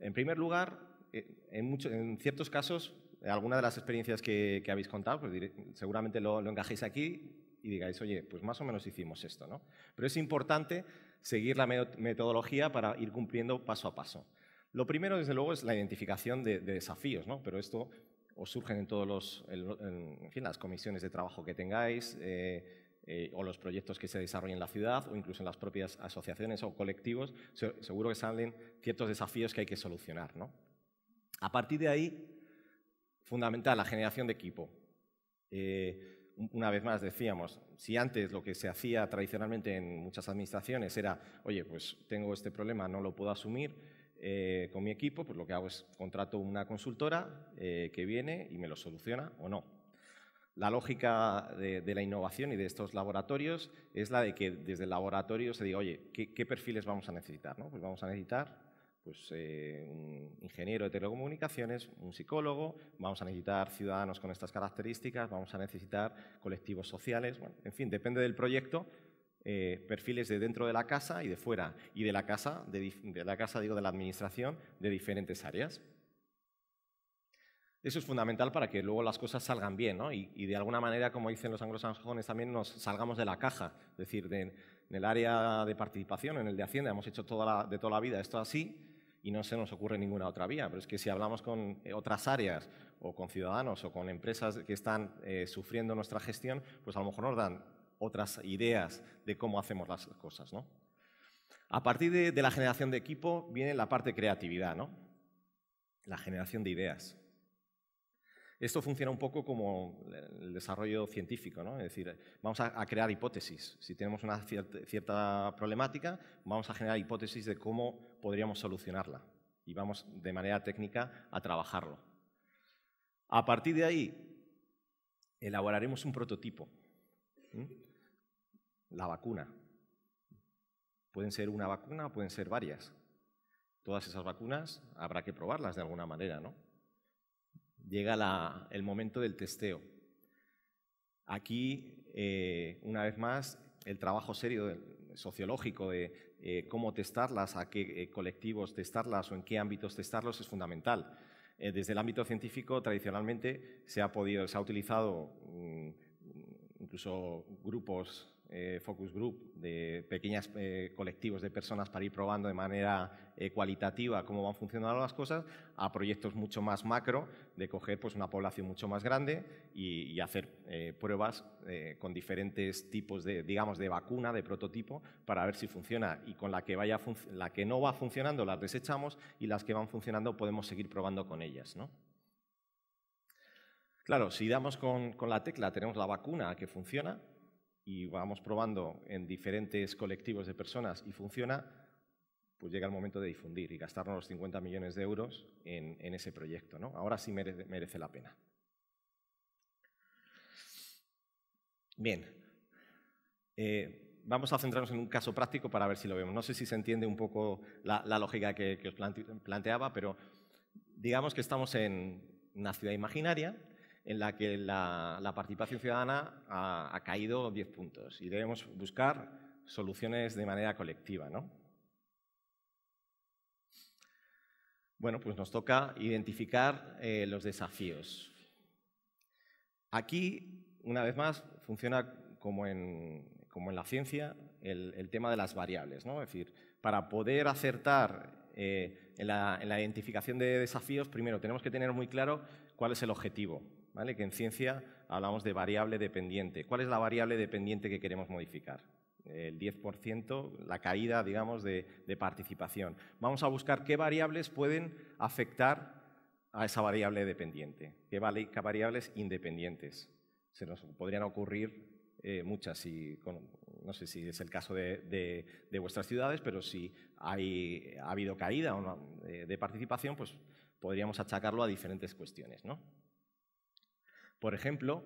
En primer lugar, eh, en, en ciertos casos, alguna de las experiencias que, que habéis contado, pues seguramente lo, lo encajéis aquí y digáis, oye, pues más o menos hicimos esto, ¿no? Pero es importante seguir la metodología para ir cumpliendo paso a paso. Lo primero, desde luego, es la identificación de, de desafíos, ¿no? Pero esto o surgen en todos los, en, fin, las comisiones de trabajo que tengáis eh, eh, o los proyectos que se desarrollen en la ciudad o incluso en las propias asociaciones o colectivos, seguro que salen ciertos desafíos que hay que solucionar. A partir de ahí, fundamental la generación de equipo. Eh, una vez más decíamos, si antes lo que se hacía tradicionalmente en muchas administraciones era, oye, pues tengo este problema, no lo puedo asumir, eh, con mi equipo, pues lo que hago es contrato una consultora eh, que viene y me lo soluciona o no. La lógica de, la innovación y de estos laboratorios es la de que desde el laboratorio se diga, oye, ¿qué, perfiles vamos a necesitar? Pues vamos a necesitar pues, eh, un ingeniero de telecomunicaciones, un psicólogo, vamos a necesitar ciudadanos con estas características, vamos a necesitar colectivos sociales, bueno, en fin, depende del proyecto, eh, perfiles de dentro de la casa y de fuera, y de la casa, de, la casa digo, de la administración, de diferentes áreas. Eso es fundamental para que luego las cosas salgan bien, Y, de alguna manera, como dicen los anglosajones, también nos salgamos de la caja. Es decir, en el área de participación, en el de Hacienda, hemos hecho toda la, de toda la vida esto así y no se nos ocurre ninguna otra vía. Pero es que si hablamos con eh, otras áreas o con ciudadanos o con empresas que están eh, sufriendo nuestra gestión, pues a lo mejor nos dan otras ideas de cómo hacemos las cosas. A partir de, la generación de equipo viene la parte de creatividad, la generación de ideas. Esto funciona un poco como el desarrollo científico, ¿no? es decir, vamos a, crear hipótesis. Si tenemos una cierta, problemática, vamos a generar hipótesis de cómo podríamos solucionarla y vamos de manera técnica a trabajarlo. A partir de ahí, elaboraremos un prototipo la vacuna. Pueden ser una vacuna o pueden ser varias. Todas esas vacunas habrá que probarlas de alguna manera, ¿no? Llega el momento del testeo. Aquí, eh, una vez más, el trabajo serio sociológico de eh, cómo testarlas, a qué eh, colectivos testarlas o en qué ámbitos testarlos es fundamental. desde el ámbito científico, tradicionalmente, se ha, podido, se ha utilizado mm, incluso grupos eh, focus group, de pequeños eh, colectivos de personas para ir probando de manera eh, cualitativa cómo van funcionando las cosas, a proyectos mucho más macro, de coger pues, una población mucho más grande y, hacer pruebas con diferentes tipos de, digamos, de vacuna, de prototipo, para ver si funciona. Y con la que, vaya la que no va funcionando las desechamos y las que van funcionando podemos seguir probando con ellas. Claro, si damos con, con la tecla, tenemos la vacuna que funciona, y vamos probando en diferentes colectivos de personas y funciona, pues llega el momento de difundir y gastarnos los 50 millones de euros en, ese proyecto. ¿no? Ahora sí merece, la pena. Bien, eh, vamos a centrarnos en un caso práctico para ver si lo vemos. No sé si se entiende un poco la, lógica que, os planteaba, pero digamos que estamos en una ciudad imaginaria en la que la, participación ciudadana ha, caído 10 puntos y debemos buscar soluciones de manera colectiva. ¿no? Bueno, pues nos toca identificar eh, los desafíos. Aquí, una vez más, funciona como en, la ciencia el, tema de las variables. ¿no? Es decir, para poder acertar eh, en la identificación de desafíos, primero tenemos que tener muy claro cuál es el objetivo ¿vale? Que en ciencia hablamos de variable dependiente. ¿Cuál es la variable dependiente que queremos modificar? el 10%, la caída, digamos, de, participación. Vamos a buscar qué variables pueden afectar a esa variable dependiente, qué, variables independientes. Se nos podrían ocurrir eh, muchas, no sé si es el caso de, vuestras ciudades, pero si ha habido caída eh, de participación, pues podríamos achacarlo a diferentes cuestiones. ¿no? Por ejemplo,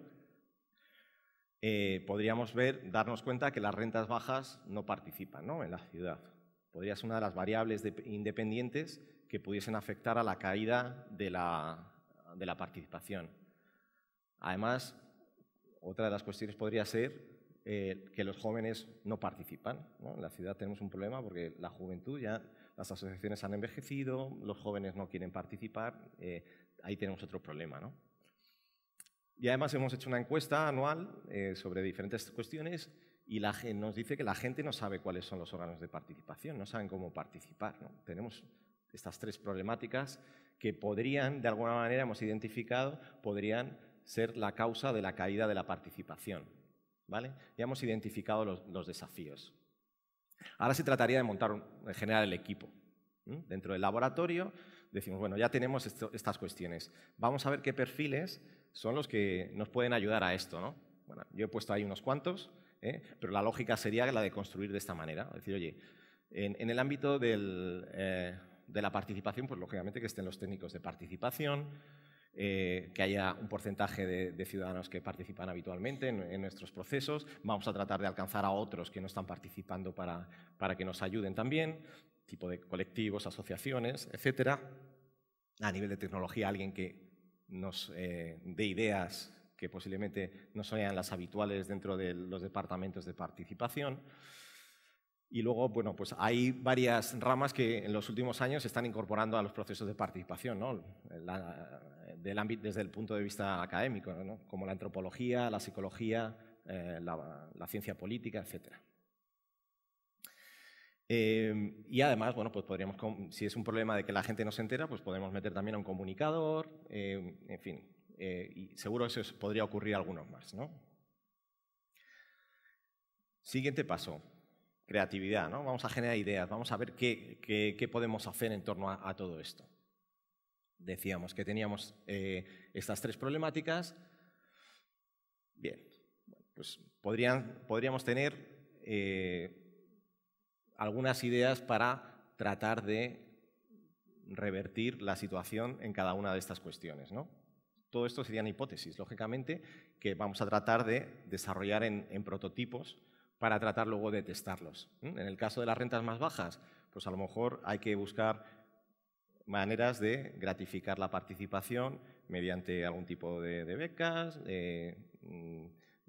eh, podríamos ver, darnos cuenta que las rentas bajas no participan en la ciudad. Podría ser una de las variables independientes que pudiesen afectar a la caída de la, participación. Además, otra de las cuestiones podría ser eh, que los jóvenes no participan. En la ciudad tenemos un problema porque la juventud ya, las asociaciones han envejecido, los jóvenes no quieren participar, eh, ahí tenemos otro problema. ¿no? Y además hemos hecho una encuesta anual eh, sobre diferentes cuestiones y nos dice que la gente no sabe cuáles son los órganos de participación, no saben cómo participar. Tenemos estas tres problemáticas que podrían, de alguna manera hemos identificado, podrían ser la causa de la caída de la participación. ¿vale? Ya hemos identificado los, desafíos. Ahora se trataría de montar, en general el equipo. Dentro del laboratorio decimos, bueno, ya tenemos estas cuestiones. Vamos a ver qué perfiles son los que nos pueden ayudar a esto, Bueno, yo he puesto ahí unos cuantos, ¿eh? pero la lógica sería la de construir de esta manera. Es decir, oye, en, el ámbito eh, de la participación, pues lógicamente que estén los técnicos de participación, eh, que haya un porcentaje de, ciudadanos que participan habitualmente en, nuestros procesos. Vamos a tratar de alcanzar a otros que no están participando para, para que nos ayuden también, tipo de colectivos, asociaciones, etcétera. A nivel de tecnología, alguien que nos, eh, de ideas que posiblemente no sean las habituales dentro de los departamentos de participación. Y luego, bueno, pues hay varias ramas que en los últimos años se están incorporando a los procesos de participación, del ámbito, desde el punto de vista académico, como la antropología, la psicología, eh, la, la, ciencia política, etcétera. Em, y además, bueno, pues podríamos, si es un problema de que la gente no se entera, pues podemos meter también a un comunicador, em, en fin, eh, y seguro eso podría ocurrir algunos más, ¿no? Siguiente paso, creatividad, ¿no? Vamos a generar ideas, vamos a ver qué, podemos hacer en torno a, todo esto. Decíamos que teníamos eh, estas tres problemáticas. Bien, pues podrían, podríamos tener eh, algunas ideas para tratar de revertir la situación en cada una de estas cuestiones. Todo esto serían hipótesis, lógicamente, que vamos a tratar de desarrollar en, prototipos para tratar luego de testarlos. En el caso de las rentas más bajas, pues a lo mejor hay que buscar maneras de gratificar la participación mediante algún tipo de, becas, eh,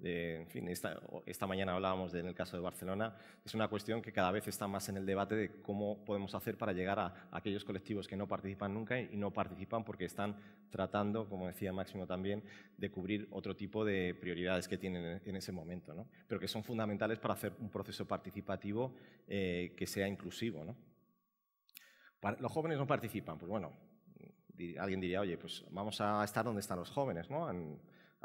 en fin, esta, mañana hablábamos del caso de Barcelona, es una cuestión que cada vez está más en el debate de cómo podemos hacer para llegar a, aquellos colectivos que no participan nunca y, no participan porque están tratando, como decía Máximo también, de cubrir otro tipo de prioridades que tienen en, ese momento, ¿no? pero que son fundamentales para hacer un proceso participativo eh, que sea inclusivo. los jóvenes no participan, pues bueno, alguien diría, oye, pues vamos a estar donde están los jóvenes, ¿no?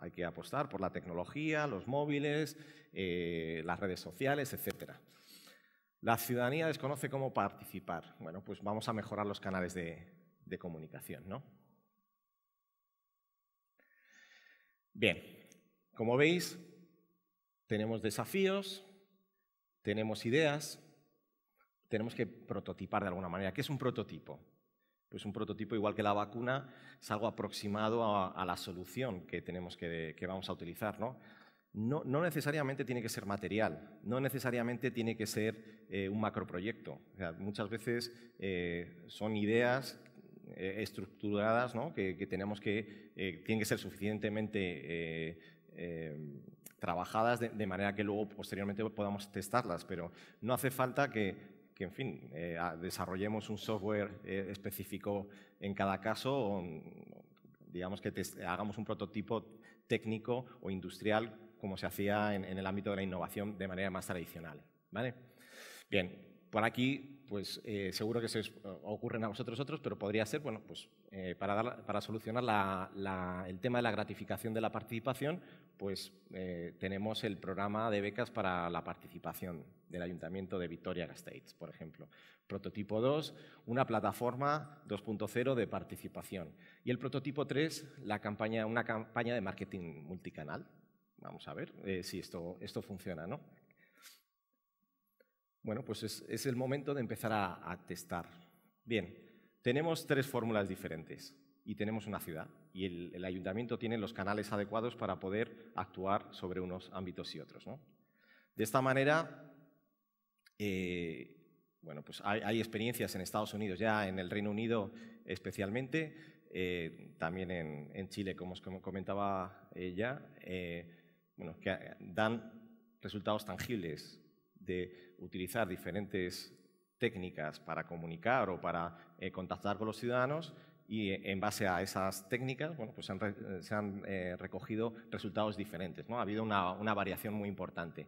Hay que apostar por la tecnología, los móviles, eh, las redes sociales, etc. La ciudadanía desconoce cómo participar. Bueno, pues vamos a mejorar los canales de, de comunicación, ¿no? Bien, como veis, tenemos desafíos, tenemos ideas, tenemos que prototipar de alguna manera. ¿Qué es un prototipo? pues un prototipo igual que la vacuna es algo aproximado a, la solución que tenemos que, vamos a utilizar, ¿no? ¿no? necesariamente tiene que ser material, no necesariamente tiene que ser eh, un macroproyecto. muchas veces eh, son ideas eh, estructuradas que, tenemos que tienen que ser suficientemente trabajadas de, de, manera que luego posteriormente podamos testarlas, pero no hace falta que que en fin, eh, desarrollemos un software eh, específico en cada caso, o, digamos que hagamos un prototipo técnico o industrial como se hacía en, el ámbito de la innovación de manera más tradicional. Bien, por aquí, pues eh, seguro que se ocurren a vosotros otros, pero podría ser, bueno, pues para, solucionar el tema de la gratificación de la participación, pues tenemos el programa de becas para la participación del Ayuntamiento de Victoria gasteiz por ejemplo. Prototipo 2, una plataforma 2.0 de participación. Y el prototipo 3, la campaña, una campaña de marketing multicanal. Vamos a ver eh, si esto, esto funciona, ¿no? Bueno, pues es, el momento de empezar a, testar. Bien, tenemos tres fórmulas diferentes y tenemos una ciudad. Y el, el, ayuntamiento tiene los canales adecuados para poder actuar sobre unos ámbitos y otros. ¿no? De esta manera, eh, bueno, pues hay, experiencias en Estados Unidos ya, en el Reino Unido especialmente, eh, también en, Chile, como comentaba ella, eh, que dan resultados tangibles de utilizar diferentes técnicas para comunicar o para contactar con los ciudadanos y eh, en base a esas técnicas bueno, pues se han, eh, eh, recogido resultados diferentes. ¿no? Ha habido una, variación muy importante.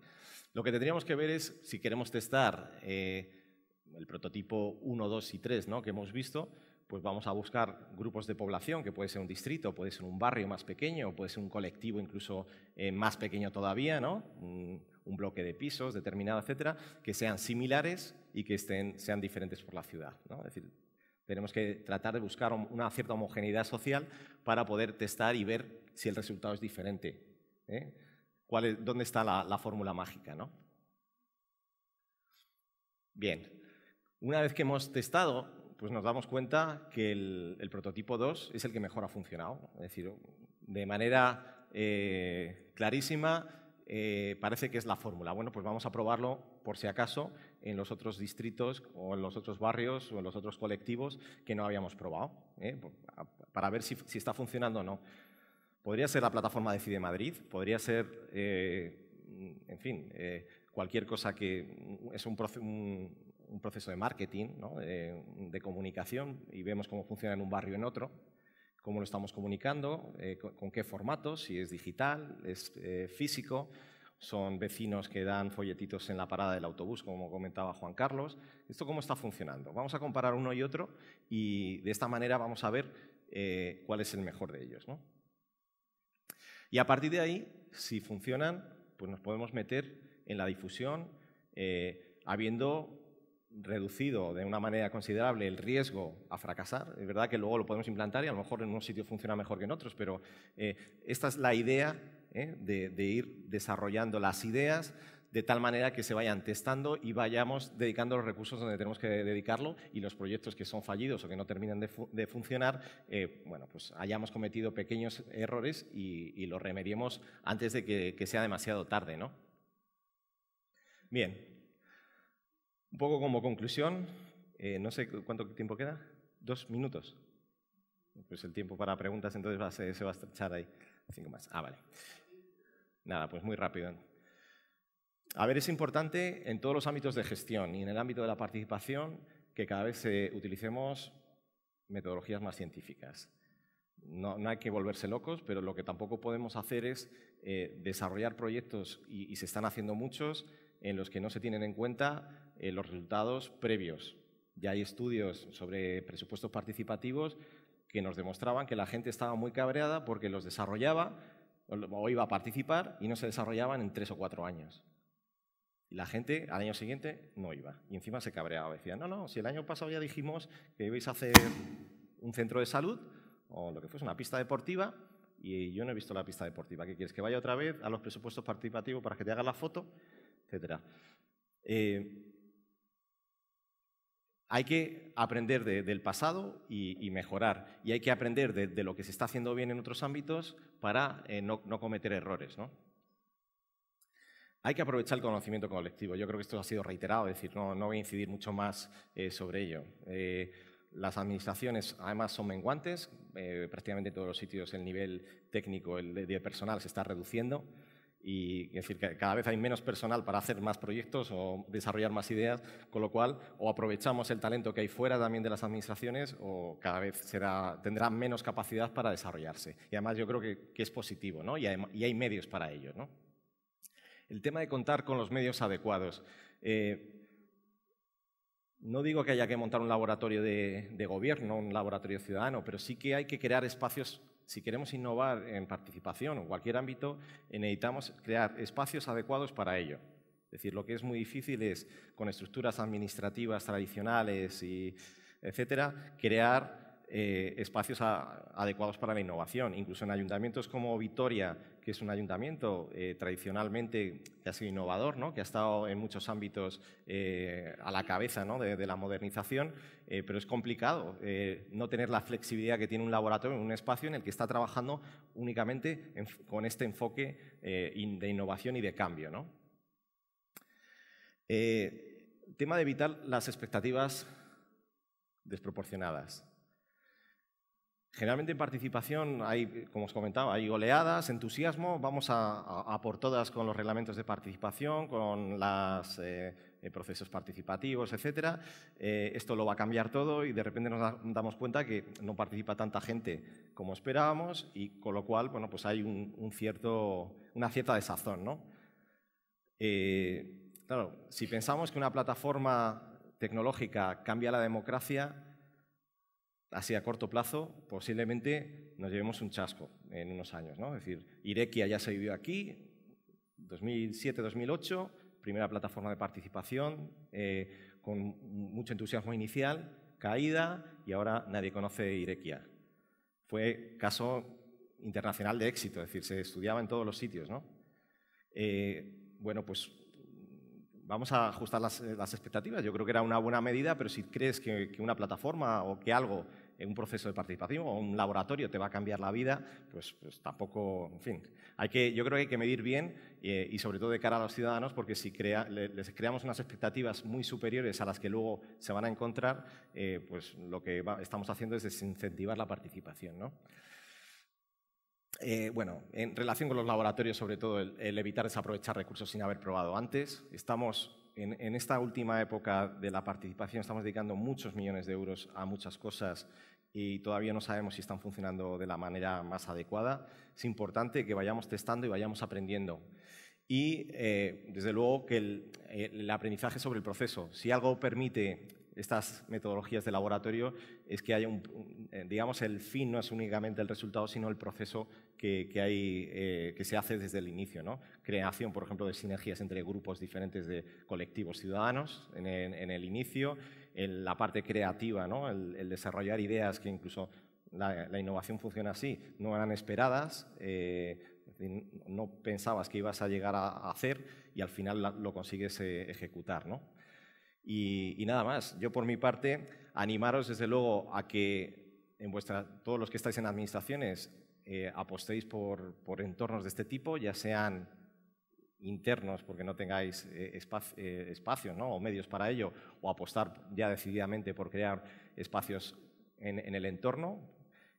Lo que tendríamos que ver es si queremos testar el prototipo 1, 2 y 3 ¿no? que hemos visto, pues vamos a buscar grupos de población, que puede ser un distrito, puede ser un barrio más pequeño, puede ser un colectivo incluso más pequeño todavía, ¿no? un, bloque de pisos determinado, etcétera, que sean similares y que estén, sean diferentes por la ciudad. ¿no? Es decir, tenemos que tratar de buscar una cierta homogeneidad social para poder testar y ver si el resultado es diferente. ¿eh? ¿Dónde está la, fórmula mágica? Bien, una vez que hemos testado, pues nos damos cuenta que el, prototipo 2 es el que mejor ha funcionado. Es decir, de manera eh, clarísima eh, parece que es la fórmula. Bueno, pues vamos a probarlo por si acaso en los otros distritos o en los otros barrios o en los otros colectivos que no habíamos probado, ¿eh? para ver si, está funcionando o no. Podría ser la plataforma de Madrid, podría ser, eh, en fin, eh, cualquier cosa que es un, proceso de marketing, de comunicación, y vemos cómo funciona en un barrio o en otro, cómo lo estamos comunicando, con, con, qué formato, si es digital, es físico son vecinos que dan folletitos en la parada del autobús, como comentaba Juan Carlos. ¿Esto cómo está funcionando? Vamos a comparar uno y otro y de esta manera vamos a ver eh, cuál es el mejor de ellos. Y a partir de ahí, si funcionan, pues nos podemos meter en la difusión, eh, habiendo reducido de una manera considerable el riesgo a fracasar. Es verdad que luego lo podemos implantar y a lo mejor en un sitio funciona mejor que en otros, pero eh, esta es la idea ¿eh? de, ir desarrollando las ideas de tal manera que se vayan testando y vayamos dedicando los recursos donde tenemos que dedicarlo y los proyectos que son fallidos o que no terminan de, funcionar, eh, bueno, pues hayamos cometido pequeños errores y, los remediemos antes de que, sea demasiado tarde, ¿no? Bien, un poco como conclusión, eh, no sé cuánto tiempo queda, dos minutos. Pues el tiempo para preguntas entonces se va a estrechar ahí. Cinco más. Ah, vale. Nada, pues muy rápido. A ver, es importante en todos los ámbitos de gestión y en el ámbito de la participación que cada vez eh, utilicemos metodologías más científicas. No, hay que volverse locos, pero lo que tampoco podemos hacer es eh, desarrollar proyectos, y, se están haciendo muchos, en los que no se tienen en cuenta eh, los resultados previos. Ya hay estudios sobre presupuestos participativos que nos demostraban que la gente estaba muy cabreada porque los desarrollaba, o iba a participar y no se desarrollaban en tres o cuatro años. Y la gente al año siguiente no iba. Y encima se cabreaba. Decía, no, no, si el año pasado ya dijimos que ibais a hacer un centro de salud o lo que fuese, una pista deportiva, y yo no he visto la pista deportiva. ¿Qué quieres? ¿Que vaya otra vez a los presupuestos participativos para que te haga la foto? Etcétera. Eh, hay que aprender del pasado y, mejorar, y hay que aprender de, lo que se está haciendo bien en otros ámbitos para eh, no, cometer errores. Hay que aprovechar el conocimiento colectivo. Yo creo que esto ha sido reiterado, decir, no, voy a incidir mucho más eh, sobre ello. Eh, las administraciones además son menguantes, prácticamente en todos los sitios el nivel técnico el de personal se está reduciendo. Y es decir, que cada vez hay menos personal para hacer más proyectos o desarrollar más ideas, con lo cual o aprovechamos el talento que hay fuera también de las administraciones o cada vez será, tendrá menos capacidad para desarrollarse. Y además yo creo que, es positivo y, hay, medios para ello. El tema de contar con los medios adecuados. Eh, no digo que haya que montar un laboratorio de, gobierno, un laboratorio ciudadano, pero sí que hay que crear espacios si queremos innovar en participación o cualquier ámbito, eh, necesitamos crear espacios adecuados para ello. Es decir, lo que es muy difícil es, con estructuras administrativas tradicionales, y etcétera, crear eh, espacios adecuados para la innovación. Incluso en ayuntamientos como Vitoria, que es un ayuntamiento eh, tradicionalmente que ha sido innovador, que ha estado en muchos ámbitos eh, a la cabeza de, la modernización, pero es complicado no tener la flexibilidad que tiene un laboratorio en un espacio en el que está trabajando únicamente con este enfoque de innovación y de cambio. tema de evitar las expectativas desproporcionadas. Generalmente en participación hay, como os comentaba, hay oleadas, entusiasmo, vamos a, por todas con los reglamentos de participación, con los eh, procesos participativos, etc. Eh, esto lo va a cambiar todo y de repente nos damos cuenta que no participa tanta gente como esperábamos y con lo cual bueno, pues hay un, cierto, una cierta desazón. ¿no? Eh, claro, si pensamos que una plataforma tecnológica cambia la democracia, así a corto plazo, posiblemente nos llevemos un chasco en unos años. ¿no? Es decir, Irequia ya se vivió aquí, 2007-2008, primera plataforma de participación, eh, con mucho entusiasmo inicial, caída y ahora nadie conoce Irequia. Fue caso internacional de éxito, es decir, se estudiaba en todos los sitios. ¿no? Eh, bueno, pues vamos a ajustar las, expectativas. Yo creo que era una buena medida, pero si crees que una plataforma o que algo en un proceso de participación o un laboratorio te va a cambiar la vida, pues, pues tampoco, en fin. Hay que, yo creo que hay que medir bien eh, y sobre todo de cara a los ciudadanos, porque si les creamos unas expectativas muy superiores a las que luego se van a encontrar, eh, pues lo que estamos haciendo es desincentivar la participación. Eh, bueno, en relación con los laboratorios, sobre todo el evitar desaprovechar recursos sin haber probado antes, estamos en, esta última época de la participación estamos dedicando muchos millones de euros a muchas cosas y todavía no sabemos si están funcionando de la manera más adecuada. Es importante que vayamos testando y vayamos aprendiendo. Y, eh, desde luego, que el aprendizaje sobre el proceso. Si algo permite estas metodologías de laboratorio es que haya un, eh, digamos, el fin no es únicamente el resultado, sino el proceso que, que hay, eh, que se hace desde el inicio. ¿no? Creación, por ejemplo, de sinergias entre grupos diferentes de colectivos ciudadanos en, el, en el inicio, en la parte creativa, ¿no? el, desarrollar ideas que incluso la, la, innovación funciona así, no eran esperadas, eh, no pensabas que ibas a llegar a, hacer y al final lo consigues ejecutar. ¿no? Y, nada más, yo por mi parte, animaros desde luego a que en vuestra, todos los que estáis en administraciones eh, apostéis por, entornos de este tipo, ya sean internos porque no tengáis eh, eh, espacio, o medios para ello, o apostar ya decididamente por crear espacios en, el entorno,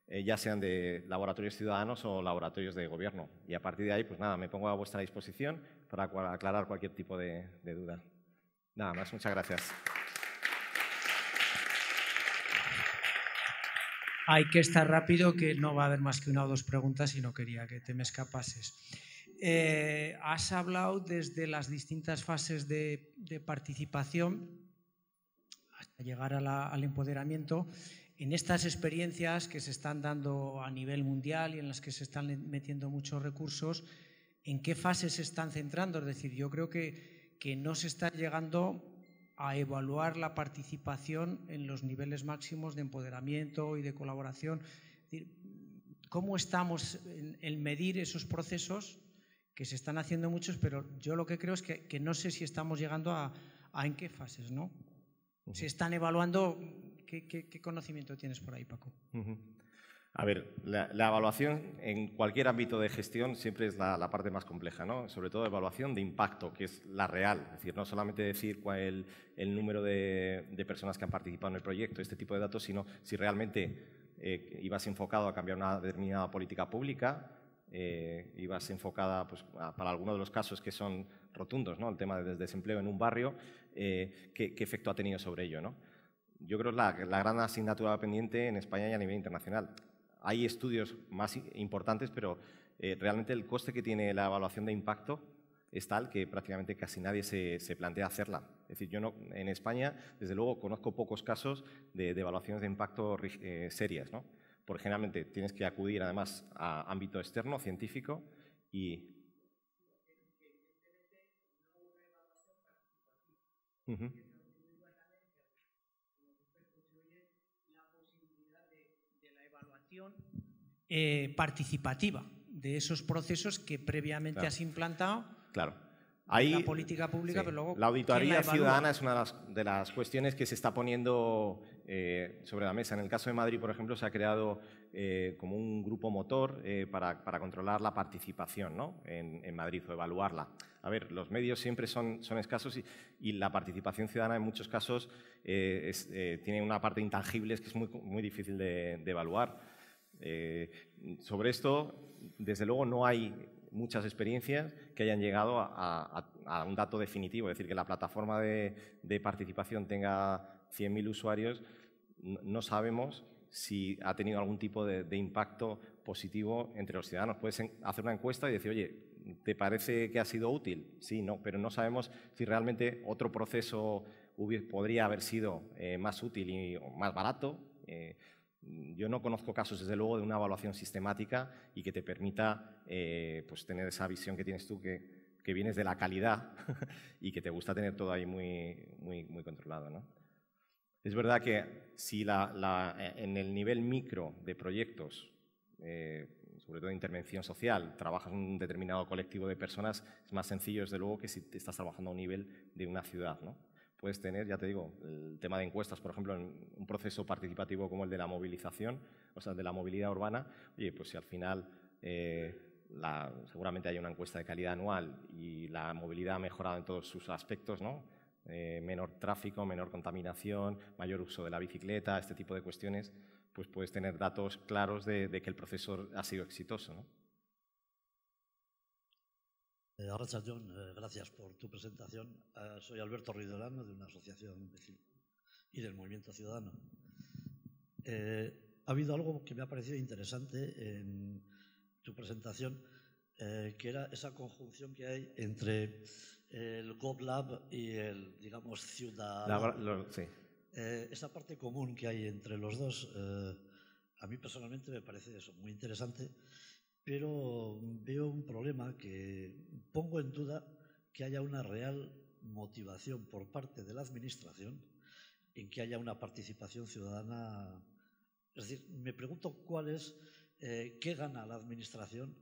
ya sean de laboratorios ciudadanos o laboratorios de gobierno. Y a partir de ahí, pues nada, me pongo a vuestra disposición para aclarar cualquier tipo de duda. Nada más, muchas gracias. Hay que estar rápido, que no va a haber más que una o dos preguntas y no quería que te me escapases. Eh, has hablado desde las distintas fases de, participación hasta llegar al empoderamiento. En estas experiencias que se están dando a nivel mundial y en las que se están metiendo muchos recursos, ¿en qué fases se están centrando? Es decir, yo creo que que no se está llegando a evaluar la participación en los niveles máximos de empoderamiento y de colaboración. ¿Cómo estamos en, medir esos procesos que se están haciendo muchos, pero yo lo que creo es que, no sé si estamos llegando a, a en qué fases, ¿no? Se están evaluando, ¿qué, conocimiento tienes por ahí, Paco? A ver, la, evaluación en cualquier ámbito de gestión siempre es la, parte más compleja, ¿no? Sobre todo evaluación de impacto, que es la real. Es decir, no solamente decir cuál es el, número de, personas que han participado en el proyecto, este tipo de datos, sino si realmente eh, ibas enfocado a cambiar una determinada política pública, eh, ibas enfocada pues, para algunos de los casos que son rotundos, ¿no? El tema del desempleo en un barrio, eh, ¿qué, efecto ha tenido sobre ello, ¿no? Yo creo que es la, la gran asignatura pendiente en España y a nivel internacional hay estudios más importantes, pero eh, realmente el coste que tiene la evaluación de impacto es tal que prácticamente casi nadie se, plantea hacerla. Es decir, yo no, en España, desde luego, conozco pocos casos de, evaluaciones de impacto eh, serias, ¿no? porque generalmente tienes que acudir además a ámbito externo, científico, y... Eh, participativa de esos procesos que previamente has implantado. Claro. la política pública, pero luego, La auditoría ciudadana es una de las, cuestiones que se está poniendo eh, sobre la mesa. En el caso de Madrid, por ejemplo, se ha creado eh, como un grupo motor para, controlar la participación ¿no? en, Madrid o evaluarla. A ver, los medios siempre son, escasos y, la participación ciudadana en muchos casos tiene una parte intangible que es muy, difícil de evaluar. Eh, sobre esto, desde luego, no hay muchas experiencias que hayan llegado a, un dato definitivo, es decir, que la plataforma de, participación tenga 100.000 usuarios, no sabemos si ha tenido algún tipo de, impacto positivo entre los ciudadanos. Puedes hacer una encuesta y decir, oye, ¿te parece que ha sido útil? Sí, no, pero no sabemos si realmente otro proceso podría haber sido eh, más útil y más barato. Eh, Mm, yo no conozco casos, desde luego, de una evaluación sistemática y que te permita eh, pues tener esa visión que tienes tú, que, vienes de la calidad y que te gusta tener todo ahí muy, muy, controlado. Es verdad que si eh, en el nivel micro de proyectos, eh, sobre todo de intervención social, trabajas un determinado colectivo de personas, es más sencillo, desde luego, que si te estás trabajando a un nivel de una ciudad. ¿no? puedes tener, ya te digo, el tema de encuestas, por ejemplo, en un proceso participativo como el de la movilización, o sea, de la movilidad urbana, oye, pues si al final eh, seguramente hay una encuesta de calidad anual y la movilidad ha mejorado en todos sus aspectos, ¿no? Eh, menor tráfico, menor contaminación, mayor uso de la bicicleta, este tipo de cuestiones, pues puedes tener datos claros de, de que el proceso ha sido exitoso, ¿no? Eh, John, eh, gracias por tu presentación. Eh, soy Alberto Ridolano, de una asociación y del Movimiento Ciudadano. ha habido algo que me ha parecido interesante en tu presentación, que era esa conjunción que hay entre el GovLab y el, digamos, ciudadano. Sí. esa parte común que hay entre los dos, a mí personalmente me parece eso muy interesante pero veo un problema que pongo en duda que haya una real motivación por parte de la Administración en que haya una participación ciudadana. Es decir, me pregunto cuál es, eh, qué gana la Administración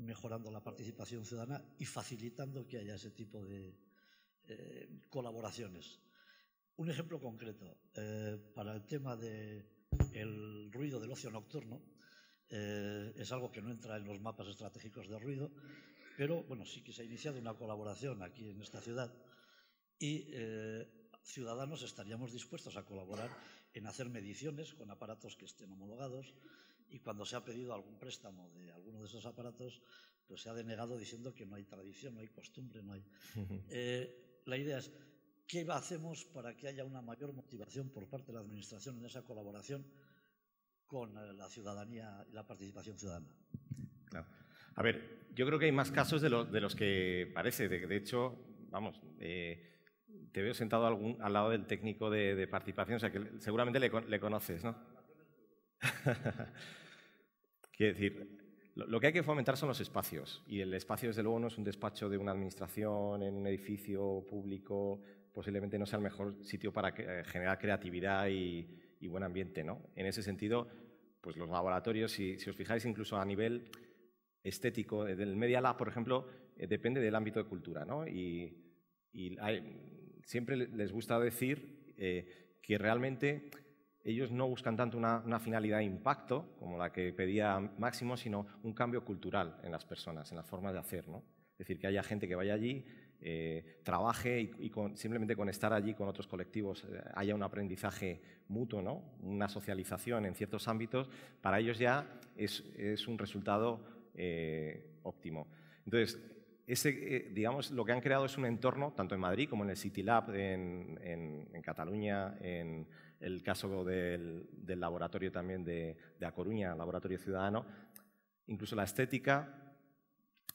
mejorando la participación ciudadana y facilitando que haya ese tipo de eh, colaboraciones. Un ejemplo concreto, eh, para el tema del ruido del ocio nocturno, eh, es algo que no entra en los mapas estratégicos de ruido, pero bueno, sí que se ha iniciado una colaboración aquí en esta ciudad y eh, ciudadanos estaríamos dispuestos a colaborar en hacer mediciones con aparatos que estén homologados y cuando se ha pedido algún préstamo de alguno de esos aparatos, pues se ha denegado diciendo que no hay tradición, no hay costumbre, no hay... Eh, la idea es, ¿qué hacemos para que haya una mayor motivación por parte de la Administración en esa colaboración? con eh, la ciudadanía y la participación ciudadana. A ver, yo creo que hay más casos de, los que parece. De, hecho, vamos, eh, te veo sentado al lado del técnico de, participación, o sea que seguramente le, conoces, ¿no? Quiero decir, lo, que hay que fomentar son los espacios. Y el espacio, desde luego, no es un despacho de una administración en un edificio público. Posiblemente no sea el mejor sitio para eh, generar creatividad y, y buen ambiente. ¿no? En ese sentido, pues los laboratorios, si, si os fijáis incluso a nivel estético, eh, del Media Lab, por ejemplo, eh, depende del ámbito de cultura. Y, siempre les gusta decir eh, que realmente ellos no buscan tanto una, finalidad de impacto, como la que pedía Máximo, sino un cambio cultural en las personas, en la forma de hacer. Es decir, que haya gente que vaya allí eh, trabaje y, simplemente con estar allí con otros colectivos eh, haya un aprendizaje mutuo, una socialización en ciertos ámbitos, para ellos ya es, un resultado eh, óptimo. Entonces, ese, digamos, lo que han creado es un entorno, tanto en Madrid como en el City Lab, en, en Cataluña, en el caso del, laboratorio también de, de A Coruña, Laboratorio Ciudadano, incluso la estética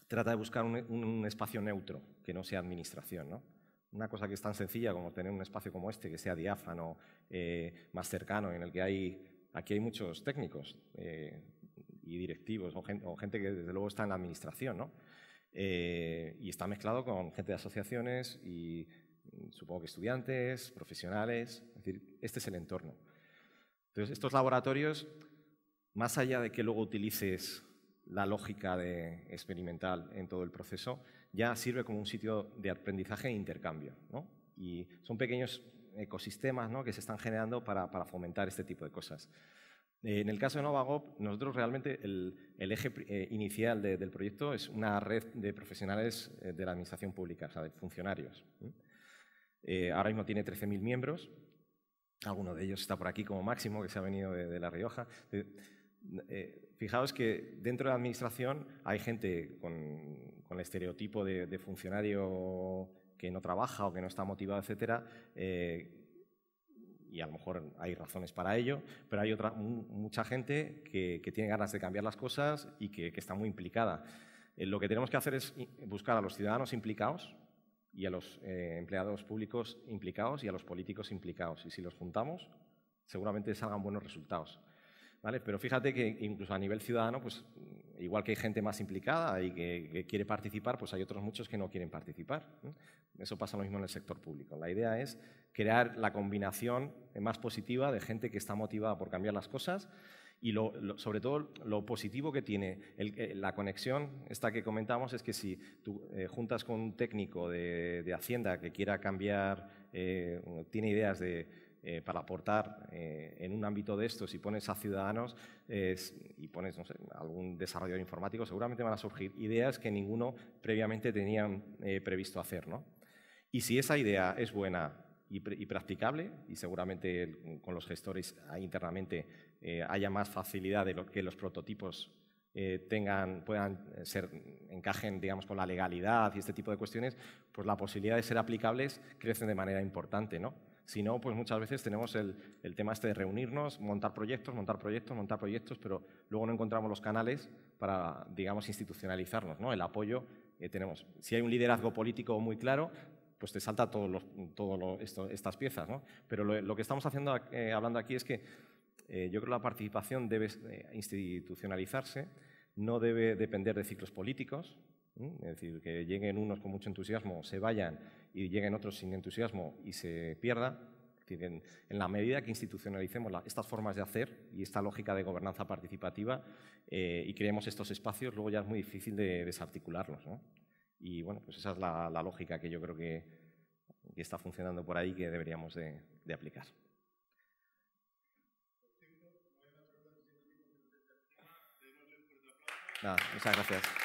trata de buscar un, espacio neutro, que no sea administración. ¿no? Una cosa que es tan sencilla como tener un espacio como este, que sea diáfano, eh, más cercano, en el que hay, aquí hay muchos técnicos eh, y directivos o gente, que desde luego está en la administración, eh, y está mezclado con gente de asociaciones y mm, supongo que estudiantes, profesionales, decir, este es el entorno. Entonces, estos laboratorios, más allá de que luego utilices la lógica de experimental en todo el proceso, ya sirve como un sitio de aprendizaje e intercambio. Y son pequeños ecosistemas que se están generando para, fomentar este tipo de cosas. Eh, en el caso de NovaGov, nosotros realmente el, eje eh, inicial del proyecto es una red de profesionales eh, de la administración pública, o sea, de funcionarios. ahora mismo tiene 13.000 miembros, alguno de ellos está por aquí como máximo, que se ha venido de La Rioja. Eh, fijaos que dentro de la administración hay gente con, el estereotipo de, funcionario que no trabaja o que no está motivado, etcétera, eh, y a lo mejor hay razones para ello, pero hay mucha gente que, tiene ganas de cambiar las cosas y que, está muy implicada. Eh, lo que tenemos que hacer es buscar a los ciudadanos implicados y a los empleados públicos implicados y a los políticos implicados. Y si los juntamos, seguramente salgan buenos resultados. Pero fíjate que incluso a nivel ciudadano, pues igual que hay gente más implicada y que, quiere participar, pues hay otros muchos que no quieren participar. Eso pasa lo mismo en el sector público. La idea es crear la combinación más positiva de gente que está motivada por cambiar las cosas y sobre todo lo positivo que tiene eh, la conexión, esta que comentamos, es que si tú eh, juntas con un técnico de, Hacienda que quiera cambiar, eh, tiene ideas de eh, para aportar eh, en un ámbito de estos y pones a ciudadanos y pones algún desarrollador informático, seguramente van a surgir ideas que ninguno previamente tenían eh, previsto hacer. ¿no? Y si esa idea es buena y, practicable, y seguramente con los gestores internamente haya más facilidad de lo que los prototipos tengan, puedan ser, encajen digamos, con la legalidad y este tipo de cuestiones, pues la posibilidad de ser aplicables crece de manera importante. ¿no? Si no, pues muchas veces tenemos el, el, tema este de reunirnos, montar proyectos, montar proyectos, montar proyectos, pero luego no encontramos los canales para, digamos, institucionalizarnos, ¿no? El apoyo que eh, tenemos. Si hay un liderazgo político muy claro, pues te salta todas estas piezas, ¿no? Pero lo, que estamos haciendo, eh, hablando aquí es que eh, yo creo que la participación debe institucionalizarse, no debe depender de ciclos políticos, es decir, que lleguen unos con mucho entusiasmo, se vayan y lleguen otros sin entusiasmo y se pierda, en, la medida que institucionalicemos estas formas de hacer y esta lógica de gobernanza participativa eh, y creemos estos espacios, luego ya es muy difícil de desarticularlos. Y bueno, pues esa es la, lógica que yo creo que, está funcionando por ahí que deberíamos de, aplicar. muchas gracias.